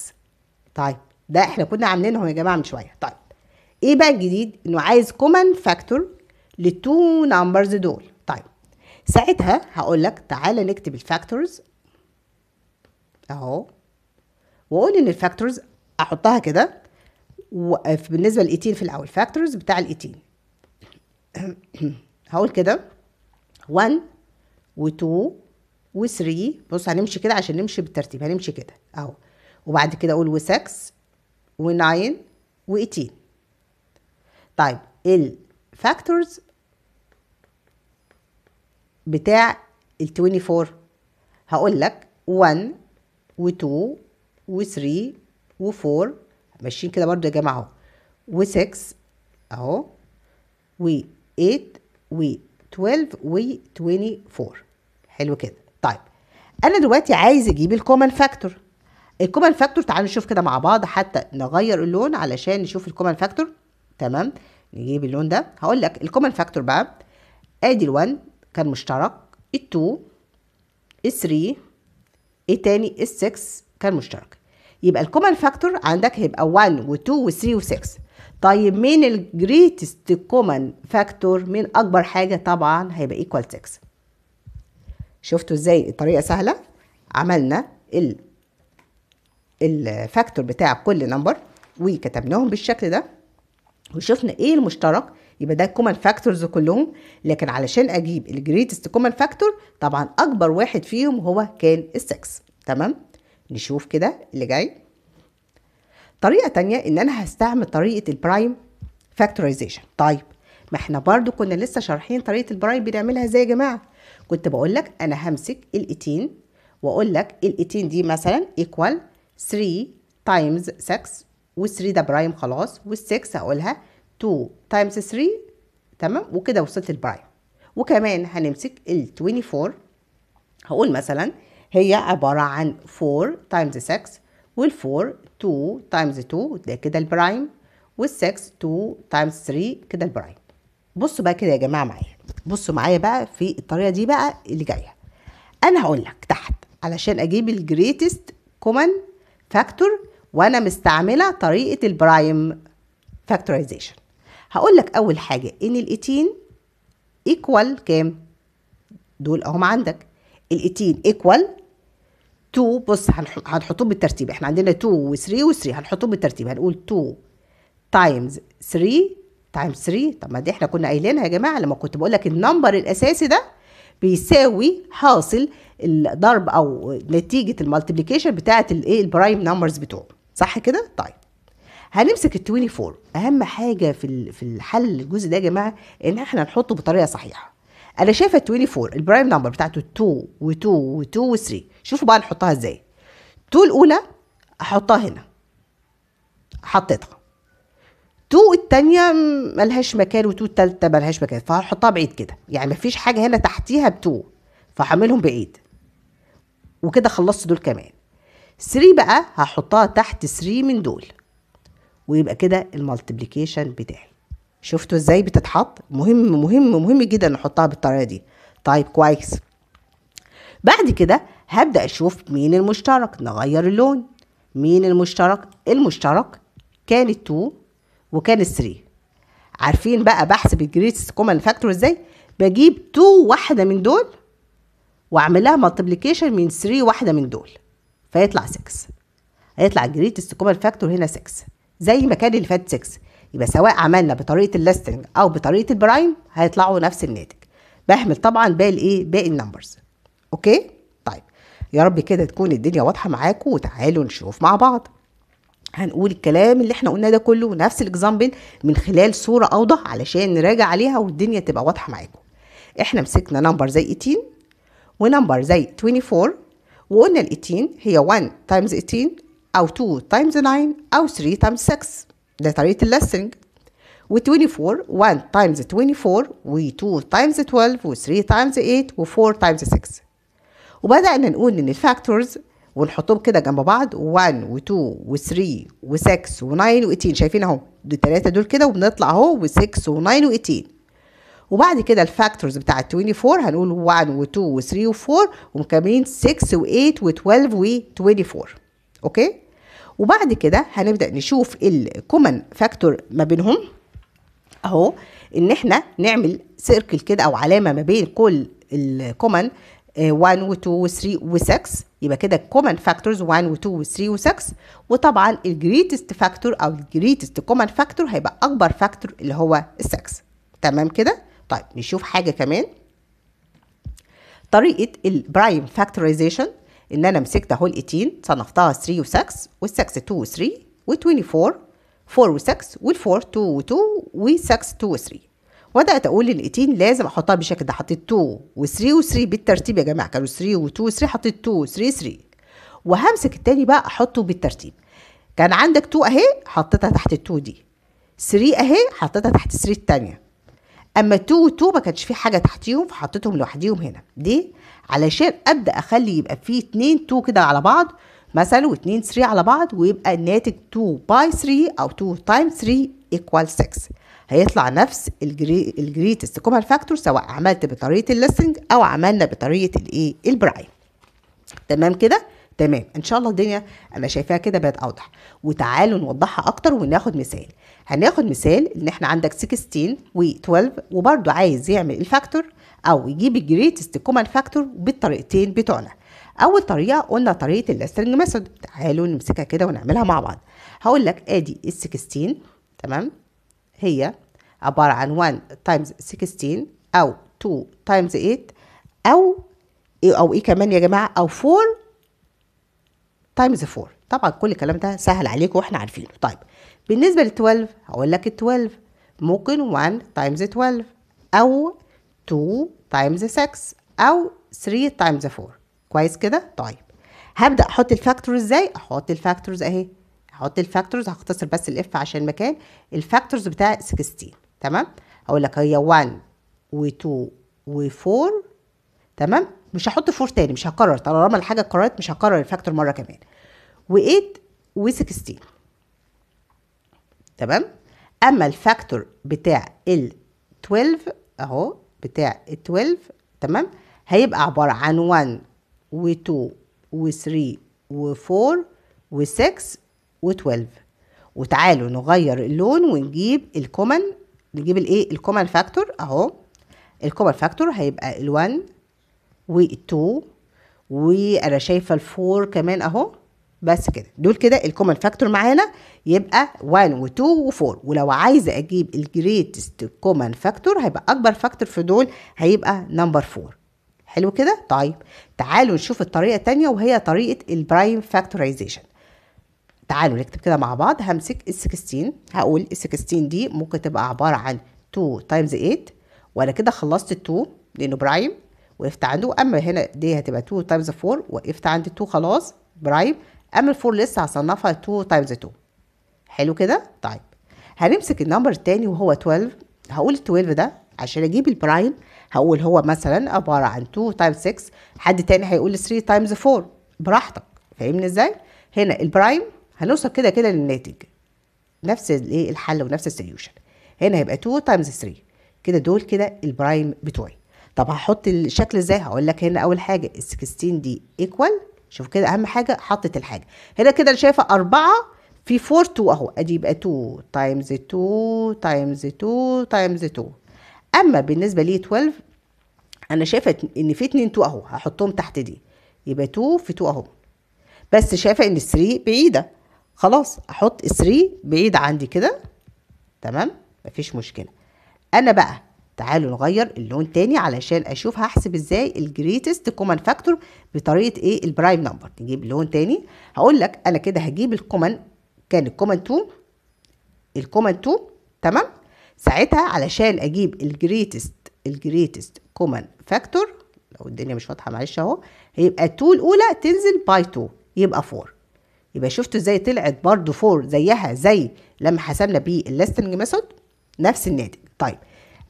طيب ده احنا كنا عاملينهم يا جماعة من شوية طيب ايه بقى الجديد انه عايز كومن فاكتور للتو نمبرز دول طيب ساعتها هقول لك تعالى نكتب الفاكتورز اهو واقول ان الفاكتورز احطها كده بالنسبه ل 18 في الاول فاكتورز بتاع ال 18 *clears throat* هقول كده 1 و2 و3 بص هنمشي كده عشان نمشي بالترتيب هنمشي كده اهو وبعد كده اقول و6 و9 و18 طيب الفاكتورز بتاع ال 24 هقول لك 1 و2 و3 و4 ماشيين كده برضو يا جماعه اهو و6 اهو و8 و12 و24 حلو كده طيب انا دلوقتي عايز اجيب الكومن فاكتور الكومن فاكتور تعالوا نشوف كده مع بعض حتى نغير اللون علشان نشوف الكومن فاكتور تمام نجيب اللون ده هقول لك الكومن فاكتور بقى ادي ال1 كان مشترك ال2 ال3 ايه تاني ال6 كان مشترك يبقى الكومن فاكتور عندك هيبقى 1 و2 و3 و6 طيب مين الجريتست كومن فاكتور مين اكبر حاجه طبعا هيبقى ايكوال 6 شفتوا ازاي الطريقه سهله عملنا ال الفاكتور بتاع كل نمبر وكتبناهم بالشكل ده وشفنا ايه المشترك يبقى ده الكومن فاكتورز كلهم لكن علشان اجيب الجريتست كومن فاكتور طبعا اكبر واحد فيهم هو كان السكس تمام نشوف كده اللي جاي طريقه تانية ان انا هستعمل طريقه البرايم فاكتورايزيشن طيب ما احنا برضو كنا لسه شارحين طريقه البرايم بنعملها ازاي يا جماعه كنت بقول لك انا همسك الايتين واقول لك الايتين دي مثلا ايكوال 3 تايمز 6 و 3 ده برايم خلاص وال6 هقولها 2 تايمز 3 تمام وكده وصلت البرايم وكمان هنمسك ال24 هقول مثلا هي عبارة عن 4 تايمز 6 وال4 2 تايمز 2 ده كده البرايم وال6 2 تايمز 3 كده البرايم بصوا بقى كده يا جماعة معايا بصوا معايا بقى في الطريقة دي بقى اللي جاية انا هقول لك تحت علشان اجيب الجريتست كومن فاكتور وانا مستعمله طريقه البرايم فاكتورايزيشن هقول لك اول حاجه ان الايتين ايكوال كام دول اهم عندك الايتين ايكوال 2 بص هنحطهم بالترتيب احنا عندنا 2 و3 و3 هنحطهم بالترتيب هنقول 2 تايمز 3 تايمز 3 طب ما دي احنا كنا قايلينها يا جماعه لما كنت بقول لك النمبر الاساسي ده بيساوي حاصل الضرب او نتيجه المالتيبيكيشن بتاعه الايه البرايم نمبرز بتوعه صح كده طيب هنمسك ال 24 اهم حاجه في في الحل الجزء ده يا جماعه ان احنا نحطه بطريقه صحيحه انا شايفه ال 24 البرايم نمبر بتاعته 2 و2 و2 و3 شوفوا بقى نحطها ازاي 2 الاولى احطها هنا حطيتها 2 الثانيه ملهاش مكان و2 الثالثه ملهاش مكان فهحطها بعيد كده يعني مفيش حاجة هنا تحتيها ب2 فهعملهم بعيد وكده خلصت دول كمان 3 بقى هحطها تحت 3 من دول ويبقى كده المالتيبليكيشن بتاعي شفتوا ازاي بتتحط مهم مهم مهم جدا نحطها بالطريقه دي طيب كويس بعد كده هبدا اشوف مين المشترك نغير اللون مين المشترك المشترك كان 2 وكان 3 عارفين بقى بحسب الجريس كومن فاكتور ازاي بجيب 2 واحده من دول واعملها مالتيبليكيشن من 3 واحده من دول فيطلع 6 هيطلع الجريتست كومن فاكتور هنا 6 زي ما كان اللي فات 6 يبقى سواء عملنا بطريقه الليستنج او بطريقه البرايم هيطلعوا نفس الناتج بحمل طبعا باقي الايه باقي النمبرز اوكي طيب يا رب كده تكون الدنيا واضحه معاكم وتعالوا نشوف مع بعض هنقول الكلام اللي احنا قلناه ده كله نفس الاكزامبل من خلال صوره اوضح علشان نراجع عليها والدنيا تبقى واضحه معاكم احنا مسكنا نمبر زي 18 ونمبر زي 24 وقلنا ال 18 هي 1 تايمز 18 أو 2 تايمز 9 أو 3 تايمز 6 ده طريقة اللسنج و 24 1 تايمز 24 و 2 تايمز 12 و 3 تايمز 8 و 4 تايمز 6 وبدأنا نقول إن الفاكتورز ونحطهم كده جنب بعض 1 و 2 و 3 و 6 و 9 و 18 شايفين اهو الثلاثه دول كده وبنطلع اهو و 6 و 9 و 18 وبعد كده الفاكتورز بتاع 24 هنقول 1 و2 و3 و4 ومكملين 6 و8 و12 و24 اوكي وبعد كده هنبدا نشوف الكومن فاكتور ما بينهم اهو ان احنا نعمل سيركل كده او علامه ما بين كل الكومن 1 و2 و3 و6 يبقى كده الكومن فاكتورز 1 و2 و3 و6 وطبعا الجريتست فاكتور او الجريتست كومن فاكتور هيبقى اكبر فاكتور اللي هو ال6 تمام كده طيب نشوف حاجه كمان طريقه البرايم فاكتورايزيشن ان انا مسكت اهو الايتين 18 صنفتها 3 و6 وال6 2 و3 و24 4 و6 وال4 2 و2 و6 2 و3 وبدات اقول ال18 لازم احطها بالشكل ده حطيت 2 و3 و3 بالترتيب يا جماعه كانوا 3 و2 و3 حطيت 2 و 3 3 وهمسك التاني بقى احطه بالترتيب كان عندك 2 اهي حطيتها تحت ال2 دي 3 اهي حطيتها تحت 3 التانيه اما تو و ما كانش في حاجه تحتيهم فحطيتهم لوحديهم هنا ليه علشان ابدا اخلي يبقى في اتنين تو كده على بعض مثلا واتنين 2 3 على بعض ويبقى الناتج 2 باي 3 او 2 تايم 3 ايكوال 6 هيطلع نفس الجريتست كومن فاكتور سواء عملت بطريقه الليستنج او عملنا بطريقه الايه البرايم تمام كده تمام ان شاء الله الدنيا انا شايفاها كده بقت اوضح وتعالوا نوضحها اكتر وناخد مثال هناخد مثال ان احنا عندك 16 و12 وبرده عايز يعمل الفاكتور او يجيب الجريتست كومن فاكتور بالطريقتين بتوعنا اول طريقه قلنا طريقه الاسترنج ميثود تعالوا نمسكها كده ونعملها مع بعض هقول لك ادي ال 16 تمام هي عباره عن 1 تايمز 16 او 2 تايمز 8 او إيه، او ايه كمان يا جماعه او 4 تايمز 4 طبعا كل الكلام ده سهل عليكم واحنا عارفينه طيب بالنسبه لل 12 هقول لك ال 12 ممكن 1 تايمز 12 او 2 تايمز 6 او 3 تايمز 4 كويس كده طيب هبدا احط الفاكتورز ازاي احط الفاكتورز اهي احط الفاكتورز هختصر بس الاف عشان المكان الفاكتورز بتاع 16 تمام هقول لك هي 1 و2 و4 تمام مش هحط فور تاني مش هكرر طالما الحاجه اتكررت مش هكرر الفاكتور مره كمان و8 و16 تمام اما الفاكتور بتاع ال12 اهو بتاع ال12 تمام هيبقى عباره عن 1 و2 و3 و4 و6 و12 وتعالوا نغير اللون ونجيب الكومن نجيب الايه الكومن فاكتور اهو الكومن فاكتور هيبقى ال1 و2 وانا شايفه الفور كمان اهو بس كده دول كده الكومن فاكتور معانا يبقى 1 و2 و4 ولو عايزه اجيب الجريتست كومن فاكتور هيبقى اكبر فاكتور في دول هيبقى نمبر 4 حلو كده طيب تعالوا نشوف الطريقه الثانيه وهي طريقه البرايم فاكتورايزيشن تعالوا نكتب كده مع بعض همسك ال 16 هقول ال 16 دي ممكن تبقى عباره عن 2 تايمز 8 وانا كده خلصت ال 2 لانه برايم وقفت عنده اما هنا دي هتبقى 2 تايمز 4 وقفت عند 2 خلاص برايم اما ال 4 لسه هصنفها 2 تايمز 2 حلو كده طيب هنمسك النمبر التاني وهو 12 هقول 12 ده عشان اجيب البرايم هقول هو مثلا عباره عن 2 تايمز 6 حد تاني هيقول 3 تايمز 4 براحتك فاهمني ازاي هنا البرايم هنوصل كده كده للناتج نفس الايه الحل ونفس السوليوشن هنا هيبقى 2 تايمز 3 كده دول كده البرايم بتوعي طب هحط الشكل ازاي هقول لك هنا اول حاجه ال 16 دي ايكوال شوف كده اهم حاجه حطت الحاجه هنا كده انا شايفه 4 في 4 2 اهو ادي يبقى 2 تايمز 2 تايمز 2 تايمز 2 اما بالنسبه لي 12 انا شايفه ان في 2 2 اهو هحطهم تحت دي يبقى 2 في 2 اهو بس شايفه ان 3 بعيده خلاص احط 3 بعيد عندي كده تمام مفيش مشكله انا بقى تعالوا نغير اللون تاني علشان اشوف هحسب ازاي الجريتست كومن فاكتور بطريقه ايه البرايم نمبر نجيب لون تاني هقول لك انا كده هجيب الكومن كان الكومن 2 الكومن 2 تمام ساعتها علشان اجيب الجريتست الجريتست كومن فاكتور لو الدنيا مش واضحه معلش اهو هيبقى 2 الاولى تنزل باي 2 يبقى 4 يبقى شفتوا ازاي طلعت برده 4 زيها زي لما حسبنا بيه اللاستنج ميثود نفس الناتج طيب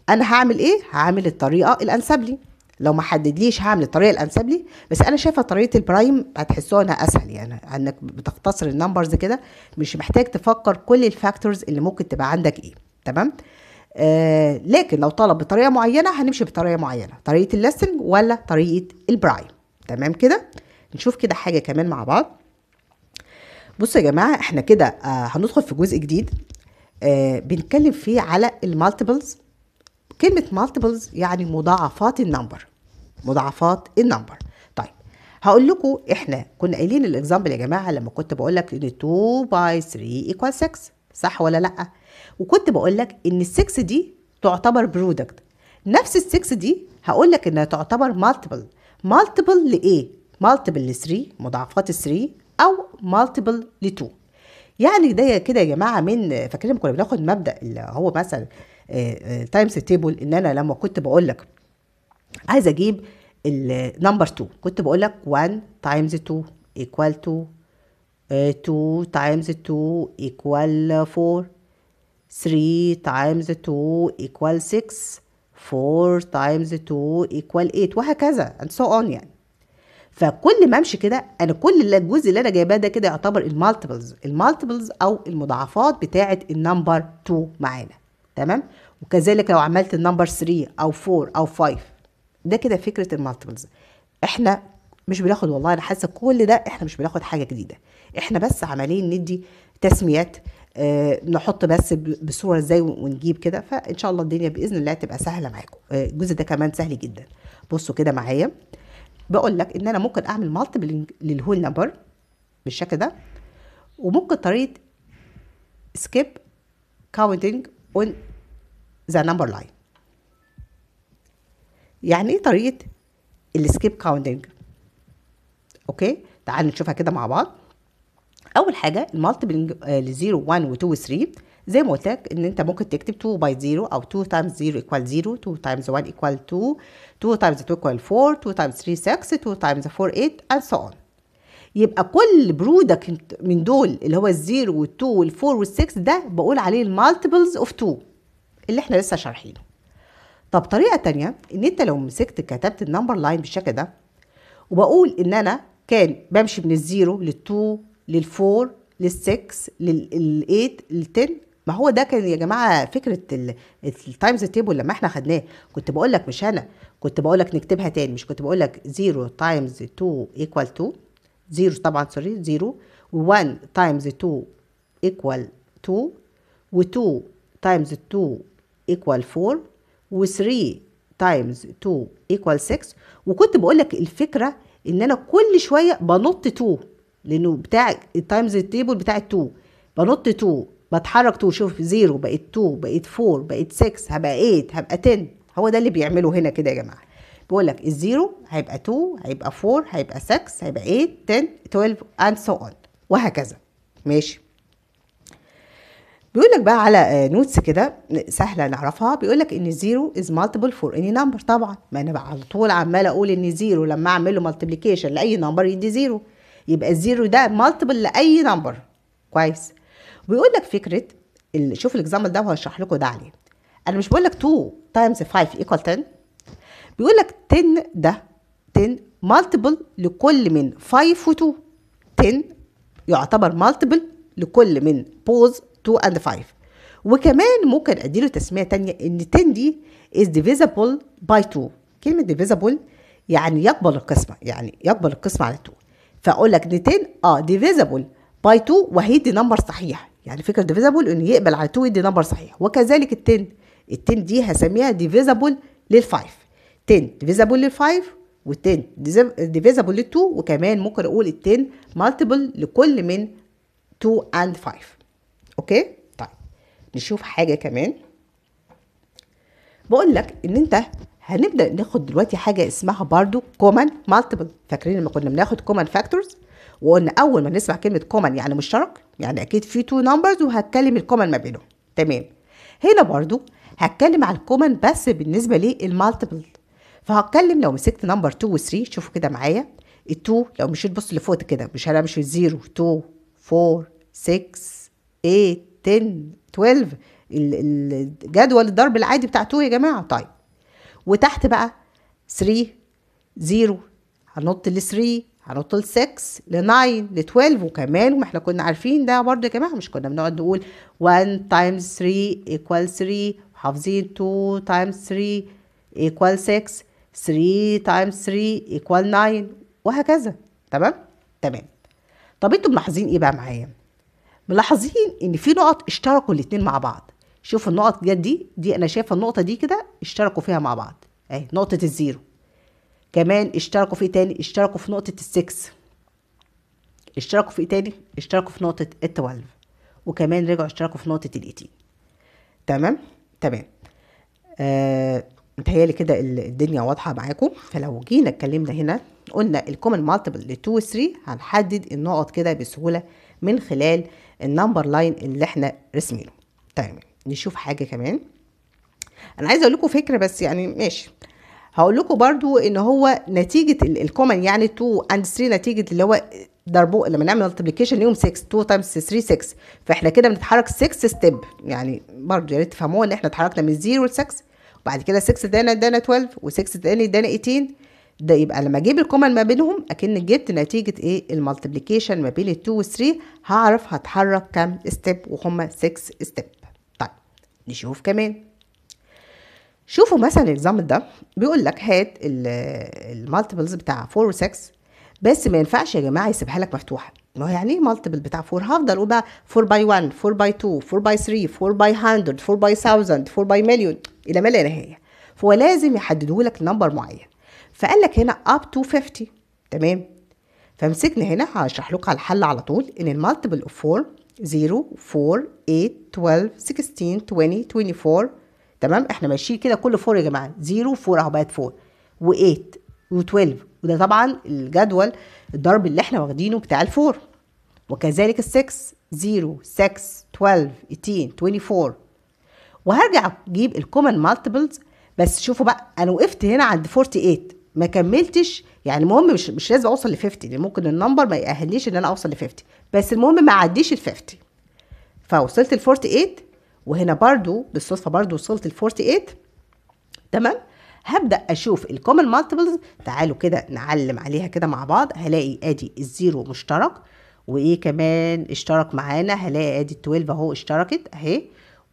انا هعمل ايه هعمل الطريقه الانسب لي لو ما حددليش هعمل الطريقه الانسب لي بس انا شايفه طريقه البرايم هتحسوها انها اسهل يعني انك بتختصر النمبرز كده مش محتاج تفكر كل الفاكتورز اللي ممكن تبقى عندك ايه تمام آه لكن لو طلب بطريقه معينه هنمشي بطريقه معينه طريقه الليسنج ولا طريقه البرايم تمام كده نشوف كده حاجه كمان مع بعض بصوا يا جماعه احنا كده آه هندخل في جزء جديد آه بنتكلم فيه على المالتيبلز كلمة multiples يعني مضاعفات النمبر مضاعفات النمبر طيب هقول لكم احنا كنا قايلين الاكزامبل يا جماعه لما كنت بقول لك ان 2 باي 3 ايكوال 6 صح ولا لا وكنت بقول لك ان ال 6 دي تعتبر برودكت نفس ال 6 دي هقول لك انها تعتبر مالتيبل مالتيبل لايه مالتيبل ل 3 مضاعفات ال 3 او مالتيبل ل 2 يعني ده كده يا جماعه من فاكرين كنا بناخد مبدا اللي هو مثلا تايمز آه، تيبل آه، ان انا لما كنت بقول لك عايزه اجيب النمبر 2 كنت بقول لك 1 تايمز 2 ايكوال 2 2 تايمز 2 ايكوال 4 3 تايمز 2 ايكوال 6 4 تايمز 2 ايكوال 8 وهكذا and so on يعني فكل ما امشي كده انا كل اللي الجزء اللي انا جايباه ده كده يعتبر المالتيبلز المالتيبلز او المضاعفات بتاعه النمبر 2 معانا تمام وكذلك لو عملت النمبر 3 او 4 او 5 ده كده فكره المالتيبلز احنا مش بناخد والله انا حاسه كل ده احنا مش بناخد حاجه جديده احنا بس عمالين ندي تسميات آه نحط بس بصوره ازاي ونجيب كده فان شاء الله الدنيا باذن الله تبقى سهله معاكم آه الجزء ده كمان سهل جدا بصوا كده معايا بقول لك ان انا ممكن اعمل مالتيبل للهول نمبر بالشكل ده وممكن طريقه سكيب كاونتنج اون ذا نمبر لاين يعني ايه طريقه السكيب كاونتنج اوكي تعالوا نشوفها كده مع بعض اول حاجه المالتيبل ل 0 1 و 2 و 3 زي ما قلت لك ان انت ممكن تكتب 2 باي 0 او 2 تايمز 0 ايكوال 0 2 تايمز 1 ايكوال 2 2 تايمز 2 ايكوال 4 2 تايمز 3 6 2 تايمز 4 8 and so on يبقى كل برودكت من دول اللي هو 0 2 وال 4 وال 6 ده بقول عليه المالتيبلز اوف 2 اللي احنا لسه شارحينه طب طريقه تانية ان انت لو مسكت كتبت النمبر لاين بالشكل ده وبقول ان انا كان بمشي من الزيرو للتو للفور للسكس للايت للتن ما هو ده كان يا جماعه فكره التايمز تيبل لما احنا خدناه كنت بقول لك مش انا كنت بقول لك نكتبها تاني مش كنت بقول لك زيرو تايمز تو ايكوال تو زيرو طبعا سوري زيرو و1 تايمز 2 ايكوال 2 و2 تايمز 2 equal 4 و3 تايمز 2 equal 6 وكنت بقول لك الفكره ان انا كل شويه بنط 2 لانه بتاع التايمز التيبل بتاع 2 بنط 2 بتحرك 2 شوف 0 بقت 2 بقت 4 بقت 6 هبقى 8 هبقى 10 هو ده اللي بيعمله هنا كده يا جماعه بقول لك الزيرو هيبقى 2 هيبقى 4 هيبقى 6 هيبقى 8 10 12 and so on وهكذا ماشي بيقول لك بقى على نوتس آه، كده سهله نعرفها بيقول لك ان زيرو از مالتيبل فور اني نمبر طبعا ما انا على طول عماله اقول ان زيرو لما اعمل له مالتيبليكيشن لاي نمبر يدي زيرو يبقى الزيرو ده مالتيبل لاي نمبر كويس بيقول لك فكره شوف الاكزامبل ده وهشرح لكم ده عليه انا مش بقول لك 2 تايمز 5 ايكوال 10 بيقول لك 10 ده 10 مالتيبل لكل من 5 و 2 10 يعتبر مالتيبل لكل من بوز 2 and 5 وكمان ممكن اديله تسميه تانية ان 10 دي is divisible by 2 كلمه divisible يعني يقبل القسمه يعني يقبل القسمه على 2 فاقول لك ان 10 اه divisible by 2 وهيدي نمبر صحيح يعني فكره divisible انه يقبل على 2 يدي نمبر صحيح وكذلك ال 10 ال 10 دي هسميها divisible لل 5 10 divisible لل 5 و10 divisible لل 2 وكمان ممكن اقول ال 10 multiple لكل من 2 and 5 اوكي طيب نشوف حاجه كمان بقول لك ان انت هنبدا ناخد دلوقتي حاجه اسمها برضو كومن مالتيبل فاكرين لما كنا بناخد كومن فاكتورز وقلنا اول ما نسمع كلمه كومن يعني مشترك يعني اكيد في تو نمبرز وهتكلم الكومن ما بينهم تمام هنا برضو هتكلم على الكومن بس بالنسبه للمالتيبل فهتكلم لو مسكت نمبر 2 و 3 شوفوا كده معايا ال2 لو مشيت بص لفوق كده مش همشي 0 2 4 6 10 12 الجدول الضرب العادي بتاع 2 يا جماعه طيب وتحت بقى 3 0 هنط ل 3 هنط ل 6 ل 9 ل 12 وكمان وما احنا كنا عارفين ده برده يا جماعه مش كنا بنقعد نقول 1 تايمز 3 ايكوال 3 حافظين 2 تايمز 3 ايكوال 6 3 تايمز 3 ايكوال 9 وهكذا تمام تمام طب انتوا ملاحظين ايه بقى معايا ملاحظين ان في نقط اشتركوا الاتنين مع بعض شوفوا النقط جت دي دي انا شايفه النقطه دي كده اشتركوا فيها مع بعض اهي نقطه الزيرو كمان اشتركوا في تاني اشتركوا في نقطه السكس اشتركوا في إيه تاني اشتركوا في نقطه ال12 وكمان رجعوا اشتركوا في نقطه ال18 تمام تمام آه متهيالي كده الدنيا واضحه معاكم فلو جينا اتكلمنا هنا قلنا الكومن مالتيبل ل 2 و 3 هنحدد النقط كده بسهوله من خلال النمبر لاين اللي احنا رسمينه تمام نشوف حاجه كمان انا عايزه اقول لكم فكره بس يعني ماشي هقول لكم برضو ان هو نتيجه الكومن يعني 2 اند 3 نتيجه اللي هو ضربوه لما نعمل ملتبليكيشن ليهم 6 2 تايمز 3 6 فاحنا كده بنتحرك 6 ستيب يعني برضو يا ريت تفهموها ان احنا اتحركنا من 0 ل 6 وبعد كده 6 ادانا ادانا 12 و6 تاني ادانا 18 ده يبقى لما اجيب الكومن ما بينهم اكن جبت نتيجه ايه المالتيبيكيشن ما بين ال2 وال3 هعرف هتحرك كام ستيب وهم 6 ستيب طيب نشوف كمان شوفوا مثلا الاكزامبل ده بيقول لك هات المالتيبلز بتاع 4 و6 بس ما ينفعش يا جماعه يسيبها لك مفتوحه ما هو يعني ايه مالتيبل بتاع 4 هفضل اقول بقى 4 باي 1 4 باي 2 4 باي 3 4 باي 100 4 باي 1000 4 باي مليون الى ما لا نهايه فهو لازم يحددوا لك نمبر معين فقال لك هنا up to 50 تمام فمسكنا هنا هشرح لكم على الحل على طول ان المالتيبل اوف 4 0 4 8 12 16 20 24 تمام احنا ماشيين كده كل 4 يا جماعه 0 4 اهو بقت 4 و8 و12 وده طبعا الجدول الضرب اللي احنا واخدينه بتاع ال4 وكذلك ال6 0 6 12 18 24 وهرجع اجيب الكومن مالتيبلز بس شوفوا بقى انا وقفت هنا عند 48 ما كملتش يعني المهم مش مش لازم اوصل ل 50 لان يعني ممكن النمبر ما يأهلنيش ان انا اوصل ل 50 بس المهم ما عديش ال 50 فوصلت ل 48 وهنا برضو بالصدفه برضو وصلت ل 48 تمام هبدا اشوف الكومن مالتيبلز تعالوا كده نعلم عليها كده مع بعض هلاقي ادي الزيرو مشترك وايه كمان اشترك معانا هلاقي ادي ال 12 اهو اشتركت اهي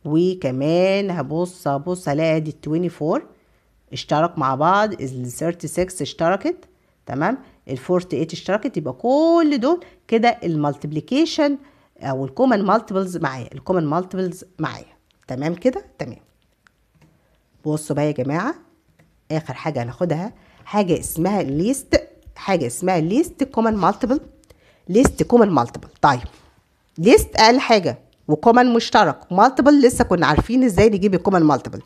وكمان هبص هبص هلاقي ادي ال 24 اشترك مع بعض ال 36 اشتركت تمام ال 48 اشتركت يبقى كل دول كده المالتيبليكيشن او الكومن مالتيبلز معايا الكومن مالتيبلز معايا تمام كده تمام بصوا بقى يا جماعه اخر حاجه هناخدها حاجه اسمها الليست حاجه اسمها ليست كومن مالتيبل ليست كومن مالتيبل طيب ليست اقل حاجه وكومن مشترك مالتيبل لسه كنا عارفين ازاي نجيب الكومن مالتيبل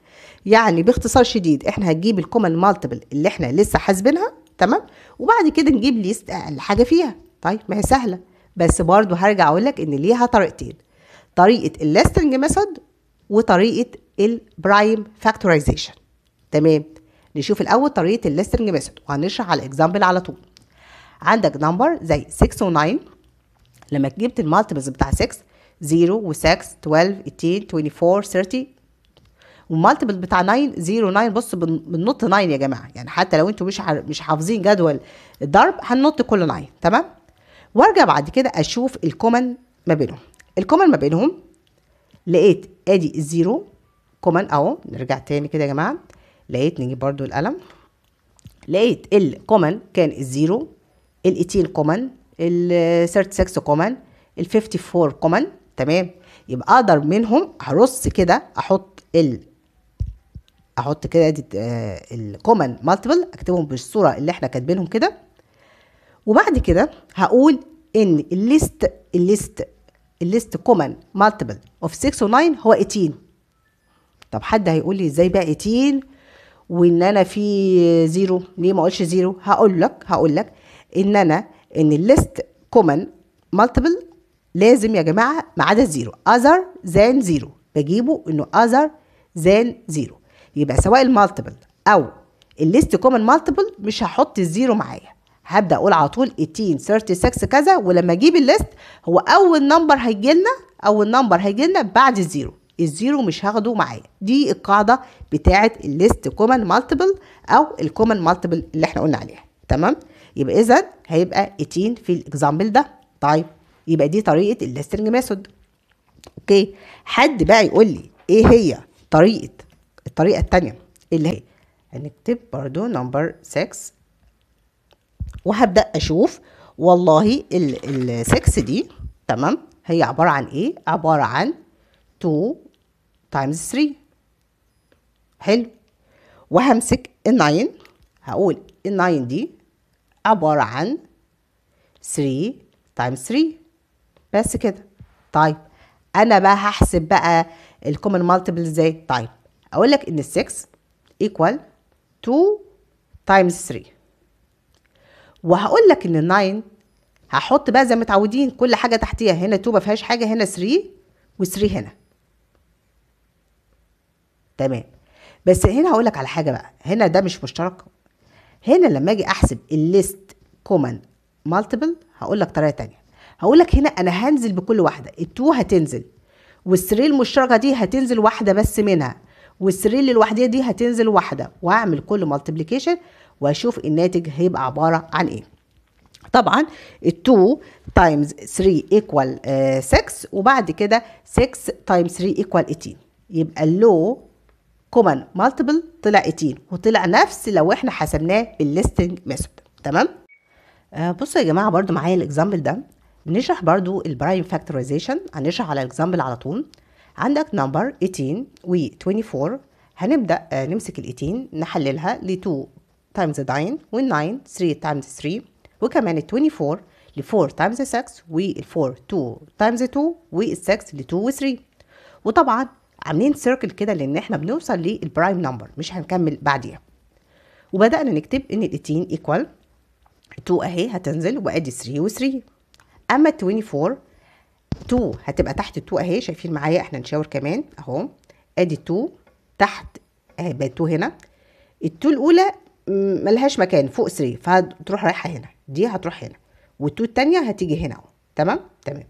يعني باختصار شديد احنا هنجيب الكومن مالتيبل اللي احنا لسه حاسبينها تمام وبعد كده نجيب ليست اقل حاجه فيها طيب ما هي سهله بس برضه هرجع اقول لك ان ليها طريقتين طريقه الليستنج ميثود وطريقه البرايم فاكتورايزيشن تمام نشوف الاول طريقه الليستنج ميثود وهنشرح على اكزامبل على طول عندك نمبر زي 6 و9 لما جبت المالتيبلز بتاع 6 0 و 6 12 18 24 30 والمالتيبل بتاع 9 0 9 بص بننط 9 يا جماعه يعني حتى لو انتوا مش مش حافظين جدول الضرب هننط كل 9 تمام وارجع بعد كده اشوف الكومن ما بينهم الكومن ما بينهم لقيت ادي الزيرو كومن اهو نرجع تاني كده يا جماعه لقيت نجيب برده القلم لقيت الكومن كان الزيرو ال 18 كومن ال 36 كومن ال 54 كومن تمام يبقى اقدر منهم هرص كده احط ال احط كده دي آه، الكومن مالتيبل اكتبهم بالصوره اللي احنا كاتبينهم كده وبعد كده هقول ان الليست الليست الليست كومن مالتيبل اوف 6 و9 هو 18 طب حد هيقول لي ازاي بقى 18 وان انا في زيرو ليه ما اقولش زيرو هقول لك هقول لك ان انا ان الليست كومن مالتيبل لازم يا جماعة ما عدا الزيرو other than zero بجيبه انه other than zero يبقى سواء المالتيبل او الليست كومن مالتيبل مش هحط الزيرو معايا هبدا اقول على طول 18 36 كذا ولما اجيب الليست هو اول نمبر هيجي لنا اول نمبر هيجي لنا بعد الزيرو الزيرو مش هاخده معايا دي القاعده بتاعه الليست كومن مالتيبل او الكومن مالتيبل اللي احنا قلنا عليها تمام يبقى اذا هيبقى 18 في الاكزامبل ده طيب يبقى دي طريقه الليستنج ميثود اوكي حد بقى يقول لي ايه هي طريقه الطريقه الثانيه اللي هي هنكتب برضو نمبر 6 وهبدا اشوف والله ال 6 دي تمام هي عباره عن ايه عباره عن 2 تايمز 3 حلو وهمسك ال 9 هقول ال 9 دي عباره عن 3 تايمز 3 بس كده طيب انا بقى هحسب بقى الكومن مالتيبل ازاي طيب اقول لك ان 6 ايكوال 2 تايمز 3 وهقول لك ان 9 هحط بقى زي ما متعودين كل حاجه تحتيها هنا 2 ما فيهاش حاجه هنا 3 و3 هنا تمام بس هنا هقول لك على حاجه بقى هنا ده مش مشترك هنا لما اجي احسب الليست كومن مالتيبل هقول لك طريقه ثانيه هقول لك هنا انا هنزل بكل واحده التو هتنزل والسرير المشتركه دي هتنزل واحده بس منها والسرير للوحديه دي هتنزل واحده واعمل كل مالتيبليكيشن واشوف الناتج هيبقى عباره عن ايه طبعا التو 2 تايمز 3 ايكوال 6 وبعد كده 6 تايمز 3 ايكوال 18 يبقى اللو كومن مالتيبل طلع 18 وطلع نفس لو احنا حسبناه بالليستنج ميثود تمام آه بصوا يا جماعه برده معايا الاكزامبل ده بنشرح برضو البرايم فاكتورايزيشن هنشرح على الاكزامبل على طول عندك نمبر 18 و 24 هنبدا آه، نمسك ال 18 نحللها ل 2 تايمز 9 و 9 3 تايمز 3 وكمان ال 24 ل 4 تايمز 6 وال 4 2 تايمز 2 وال 6 ل 2 و 3 وطبعا عاملين سيركل كده لان احنا بنوصل للبرايم نمبر مش هنكمل بعديها وبدانا نكتب ان ال 18 ايكوال 2 اهي هتنزل وادي 3 و 3 اما ال 24 2 هتبقى تحت ال 2 اهي شايفين معايا احنا نشاور كمان اهو ادي 2 تحت اهي بقت 2 هنا ال 2 الاولى ملهاش مكان فوق 3 فهتروح رايحه هنا دي هتروح هنا وال2 الثانيه هتيجي هنا اهو تمام تمام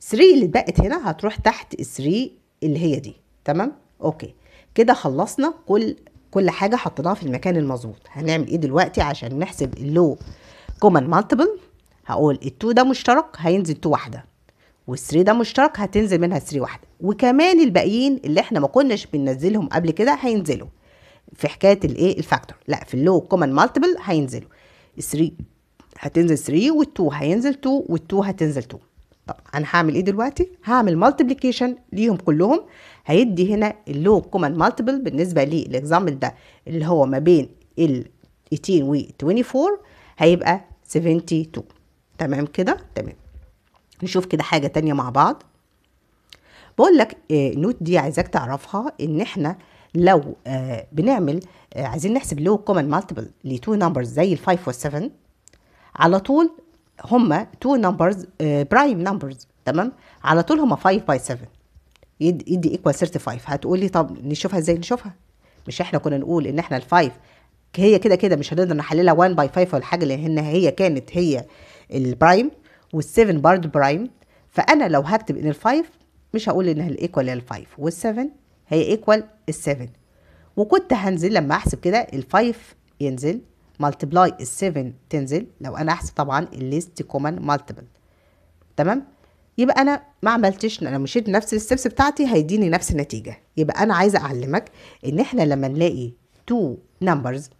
3 اللي اتبقت هنا هتروح تحت ال 3 اللي هي دي تمام اوكي كده خلصنا كل كل حاجه حطيناها في المكان المظبوط هنعمل ايه دلوقتي عشان نحسب اللو كومن مالتيبل هقول التو ده مشترك هينزل تو واحده والثري ده مشترك هتنزل منها ثري واحده وكمان الباقيين اللي احنا ما كناش بننزلهم قبل كده هينزلوا في حكايه الايه الفاكتور لا في اللو كومن مالتيبل هينزلوا 3 هتنزل 3 وال2 هينزل 2 وال2 هتنزل 2 طب انا هعمل ايه دلوقتي هعمل مالتيبليكيشن ليهم كلهم هيدي هنا اللو كومن مالتيبل بالنسبه للاكزامبل ده اللي هو ما بين ال 18 و 24 هيبقى 72 تمام كده تمام نشوف كده حاجة تانية مع بعض بقول لك آه، نوت دي عايزاك تعرفها ان احنا لو آه، بنعمل آه، عايزين نحسب لو كومن مالتيبل لتو نمبرز زي الفايف والسفن على طول هما تو نمبرز برايم نمبرز تمام على طول هما 5 باي 7 يدي يدي ايكوال 35 هتقول لي طب نشوفها ازاي نشوفها مش احنا كنا نقول ان احنا الفايف هي كده كده مش هنقدر نحللها 1 باي 5 ولا حاجه لان هي كانت هي البرايم وال7 برضه برايم فانا لو هكتب ان ال5 مش هقول ان هي ايكوال لل5 وال7 هي ايكوال ال7 وكنت هنزل لما احسب كده ال5 ينزل ملتبلاي ال7 تنزل لو انا احسب طبعا الليست كومن مالتيبل تمام يبقى انا ما عملتش انا مشيت نفس الستبس بتاعتي هيديني نفس النتيجه يبقى انا عايزه اعلمك ان احنا لما نلاقي تو نمبرز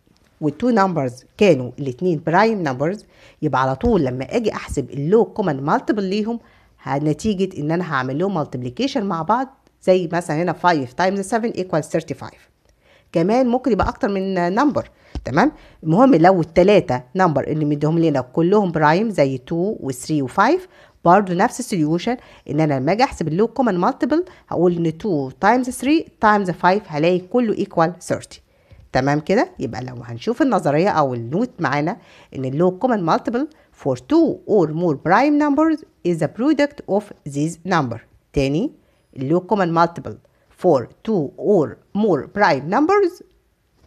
والتو نمبرز كانوا الاثنين برايم نمبرز يبقى على طول لما اجي احسب اللو كومن مالتيبل ليهم نتيجه ان انا هعمل لهم مالتيبليكيشن مع بعض زي مثلا هنا 5 تايمز 7 ايكوال 35 كمان ممكن يبقى اكتر من نمبر تمام المهم لو الثلاثه نمبر اللي مديهم لنا كلهم برايم زي 2 و3 و5 برضه نفس السوليوشن ان انا لما اجي احسب اللو كومن مالتيبل هقول ان 2 تايمز 3 تايمز 5 هلاقي كله ايكوال 30 تمام كده يبقى لو هنشوف النظريه او النوت معانا ان اللو كومن مالتيبل for two or more prime numbers is a product of these number تاني اللو كومن مالتيبل for two or more prime numbers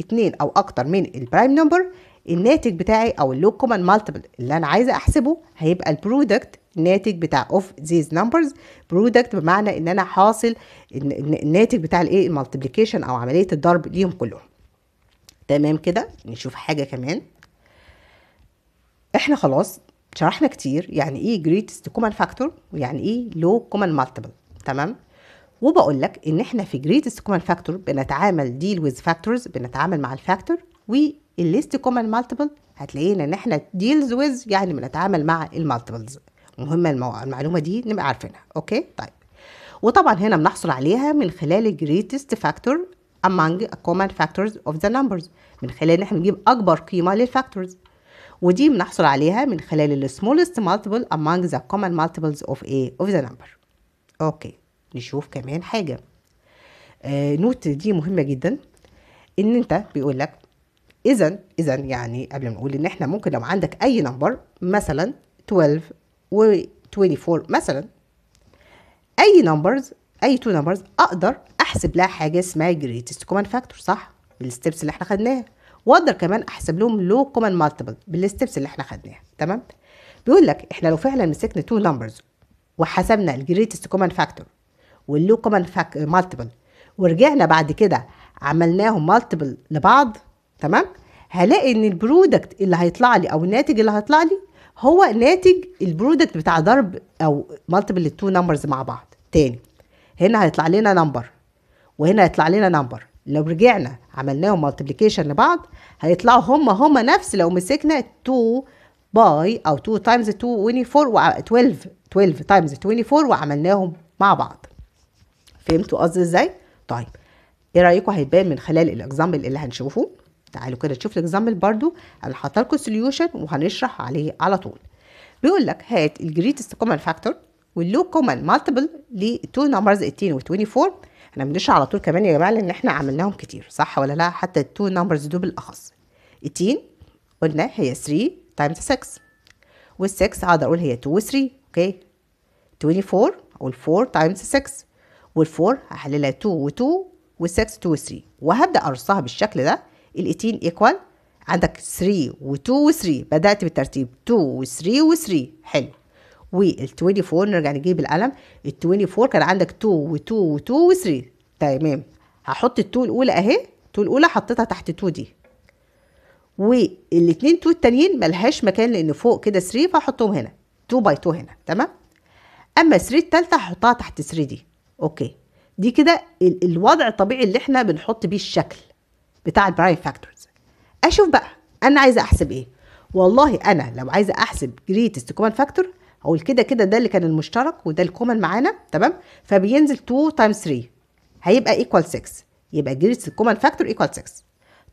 اتنين او اكتر من البرايم نمبر الناتج بتاعي او اللو كومن مالتيبل اللي انا عايزه احسبه هيبقى البرودكت الناتج بتاع اوف ذيز نمبرز برودكت بمعنى ان انا حاصل الناتج بتاع الايه المالتيبليكيشن او عمليه الضرب ليهم كلهم تمام كده نشوف حاجة كمان احنا خلاص شرحنا كتير يعني ايه greatest common factor ويعني ايه low common multiple تمام وبقول لك ان احنا في greatest common factor بنتعامل deal with factors بنتعامل مع الفاكتور والليست common multiple هتلاقينا ان احنا ديلز with يعني بنتعامل مع المالتيبلز مهم المعلومة دي نبقى عارفينها اوكي طيب وطبعا هنا بنحصل عليها من خلال الجريتست فاكتور among common factors of the numbers من خلال ان احنا نجيب اكبر قيمه للفاكتورز ودي بنحصل عليها من خلال ال smallest multiple among the common multiples of a of the number اوكي نشوف كمان حاجه آه نوت دي مهمه جدا ان انت بيقول لك اذا اذا يعني قبل ما نقول ان احنا ممكن لو عندك اي نمبر مثلا 12 و 24 مثلا اي نمبرز اي تو نمبرز اقدر احسب لها حاجه اسمها جريتست كومن فاكتور صح بالستبس اللي احنا خدناها واقدر كمان احسب لهم لو كومن مالتيبل بالستبس اللي احنا خدناها تمام بيقول لك احنا لو فعلا مسكنا تو نمبرز وحسبنا الجريتست كومن فاكتور واللو كومن مالتيبل ورجعنا بعد كده عملناهم مالتيبل لبعض تمام هلاقي ان البرودكت اللي هيطلع لي او الناتج اللي هيطلع لي هو ناتج البرودكت بتاع ضرب او مالتيبل التو نمبرز مع بعض تاني هنا هيطلع لنا نمبر وهنا يطلع لنا نمبر لو رجعنا عملناهم مالتيبليكيشن لبعض هيطلعوا هما هما نفس لو مسكنا 2 باي او 2 تايمز 2 24 و 12 12 تايمز 24 وعملناهم مع بعض فهمتوا قصدي ازاي طيب ايه رايكم هيبان من خلال الاكزامبل اللي هنشوفه تعالوا كده نشوف الاكزامبل برضو انا حاطه لكم سوليوشن وهنشرح عليه على طول بيقول لك هات الجريتست كومن فاكتور واللو كومن مالتيبل لتو 2 نمبرز 18 و 24 احنا بندش على طول كمان يا جماعه لان احنا عملناهم كتير صح ولا لا حتى التو نمبرز دول بالاخص 18 قلنا هي 3 تايمز 6 وال6 اقدر اقول هي 2 و3 اوكي 24 اقول 4 تايمز 6 وال4 هحللها 2 و2 وال6 2 و3 وهبدا ارصها بالشكل ده ال18 ايكوال عندك 3 و2 و3 بدات بالترتيب 2 و3 و3 حلو وال24 نرجع نجيب القلم ال24 كان عندك 2 و2 و2 و3 تمام هحط ال2 الاولى اهي ال2 الاولى حطيتها تحت 2 دي والاثنين 2 التانيين ملهاش مكان لان فوق كده 3 فهحطهم هنا 2 باي 2 هنا تمام اما 3 التالتة هحطها تحت 3 دي اوكي دي كده الوضع الطبيعي اللي احنا بنحط بيه الشكل بتاع البرايم فاكتورز اشوف بقى انا عايزه احسب ايه والله انا لو عايزه احسب جريتست كومن فاكتور اقول كده كده ده اللي كان المشترك وده الكومن معانا تمام فبينزل 2 تايمز 3 هيبقى ايكوال 6 يبقى جريدس الكومن فاكتور ايكوال 6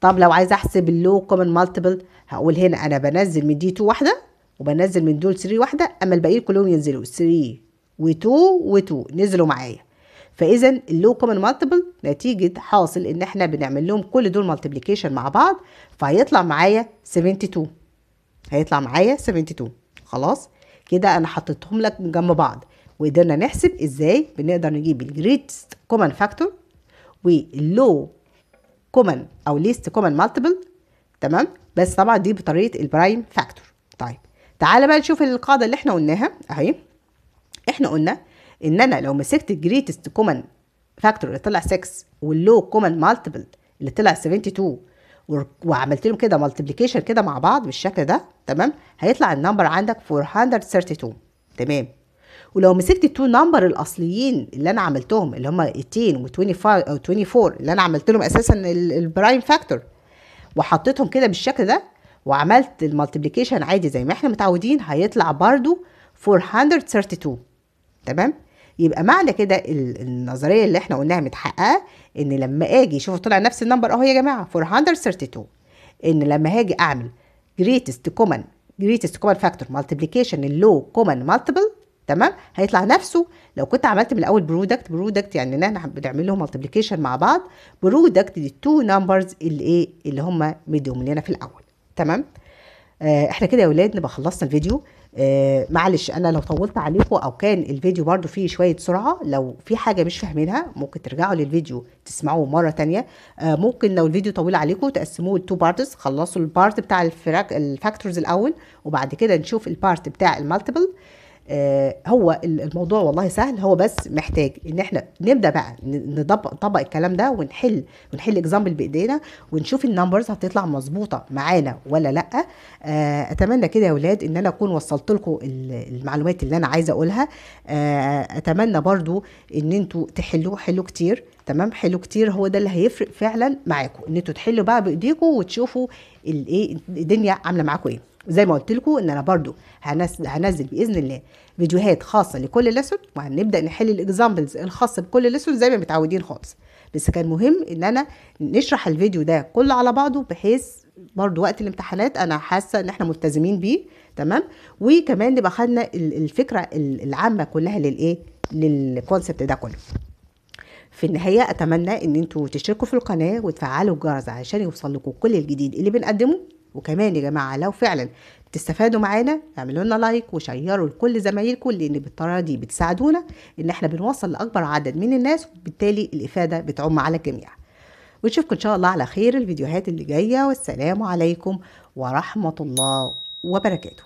طب لو عايز احسب اللو كومن مالتيبل هقول هنا انا بنزل من دي 2 واحده وبنزل من دول 3 واحده اما الباقيين كلهم ينزلوا 3 و2 و2 نزلوا معايا فاذا اللو كومن مالتيبل نتيجه حاصل ان احنا بنعمل لهم كل دول مالتيبيكيشن مع بعض فهيطلع معايا 72 هيطلع معايا 72 خلاص كده انا حطيتهم لك جنب بعض وقدرنا نحسب ازاي بنقدر نجيب الجريتست كومن فاكتور واللو كومن او ليست كومن مالتيبل تمام بس طبعا دي بطريقه البرايم فاكتور طيب تعالى بقى نشوف القاعده اللي احنا قلناها اهي احنا قلنا ان انا لو مسكت الجريتست كومن فاكتور اللي طلع 6 واللو كومن مالتيبل اللي طلع 72 وعملت لهم كده مالتيبليكيشن كده مع بعض بالشكل ده تمام هيطلع النمبر عندك 432 تمام ولو مسكت التو نمبر الاصليين اللي انا عملتهم اللي هم 18 و 25 او 24 اللي انا عملت لهم اساسا البرايم فاكتور وحطيتهم كده بالشكل ده وعملت المالتيبيكيشن عادي زي ما احنا متعودين هيطلع برضو 432 تمام يبقى معنى كده النظريه اللي احنا قلناها متحققه ان لما اجي شوفوا طلع نفس النمبر اهو يا جماعه 432 ان لما هاجي اعمل greatest common greatest common factor multiplication low common multiple تمام هيطلع نفسه لو كنت عملت من الاول برودكت برودكت يعني ان احنا بنعمل لهم مالتيبليكيشن مع بعض برودكت تو نمبرز اللي ايه اللي هم مديهم لنا في الاول تمام آه احنا كده يا اولاد نبقى خلصنا الفيديو آه معلش انا لو طولت عليكم او كان الفيديو برضو فيه شويه سرعه لو في حاجه مش فاهمينها ممكن ترجعوا للفيديو تسمعوه مره تانية آه ممكن لو الفيديو طويل عليكم تقسموه لتو بارتس خلصوا البارت بتاع الفاكتورز الاول وبعد كده نشوف البارت بتاع المالتيبل آه، هو الموضوع والله سهل هو بس محتاج ان احنا نبدا بقى نطبق الكلام ده ونحل ونحل اكزامبل بايدينا ونشوف النمبرز هتطلع مظبوطه معانا ولا لا آه، اتمنى كده يا اولاد ان انا اكون وصلت لكم المعلومات اللي انا عايزه اقولها آه، اتمنى برضو ان انتوا تحلوا حلوا كتير تمام حلو كتير هو ده اللي هيفرق فعلا معاكم ان انتوا تحلوا بقى بايديكم وتشوفوا الايه الدنيا عامله معاكم ايه زي ما قلت لكم ان انا برضو هنزل, هنزل باذن الله فيديوهات خاصه لكل لسن وهنبدا نحل الاكزامبلز الخاصه بكل لسن زي ما متعودين خالص بس كان مهم ان انا نشرح الفيديو ده كله على بعضه بحيث برضو وقت الامتحانات انا حاسه ان احنا ملتزمين بيه تمام وكمان نبقى خدنا الفكره العامه كلها للايه للكونسبت ده كله في النهايه اتمنى ان انتوا تشتركوا في القناه وتفعلوا الجرس علشان يوصل لكم كل الجديد اللي بنقدمه وكمان يا جماعه لو فعلا تستفادوا معانا اعملوا لنا لايك وشيروا لكل زمايلكم لان بالطريقه دي بتساعدونا ان احنا بنوصل لاكبر عدد من الناس وبالتالي الافاده بتعم على الجميع ونشوفكم ان شاء الله على خير الفيديوهات اللي جايه والسلام عليكم ورحمه الله وبركاته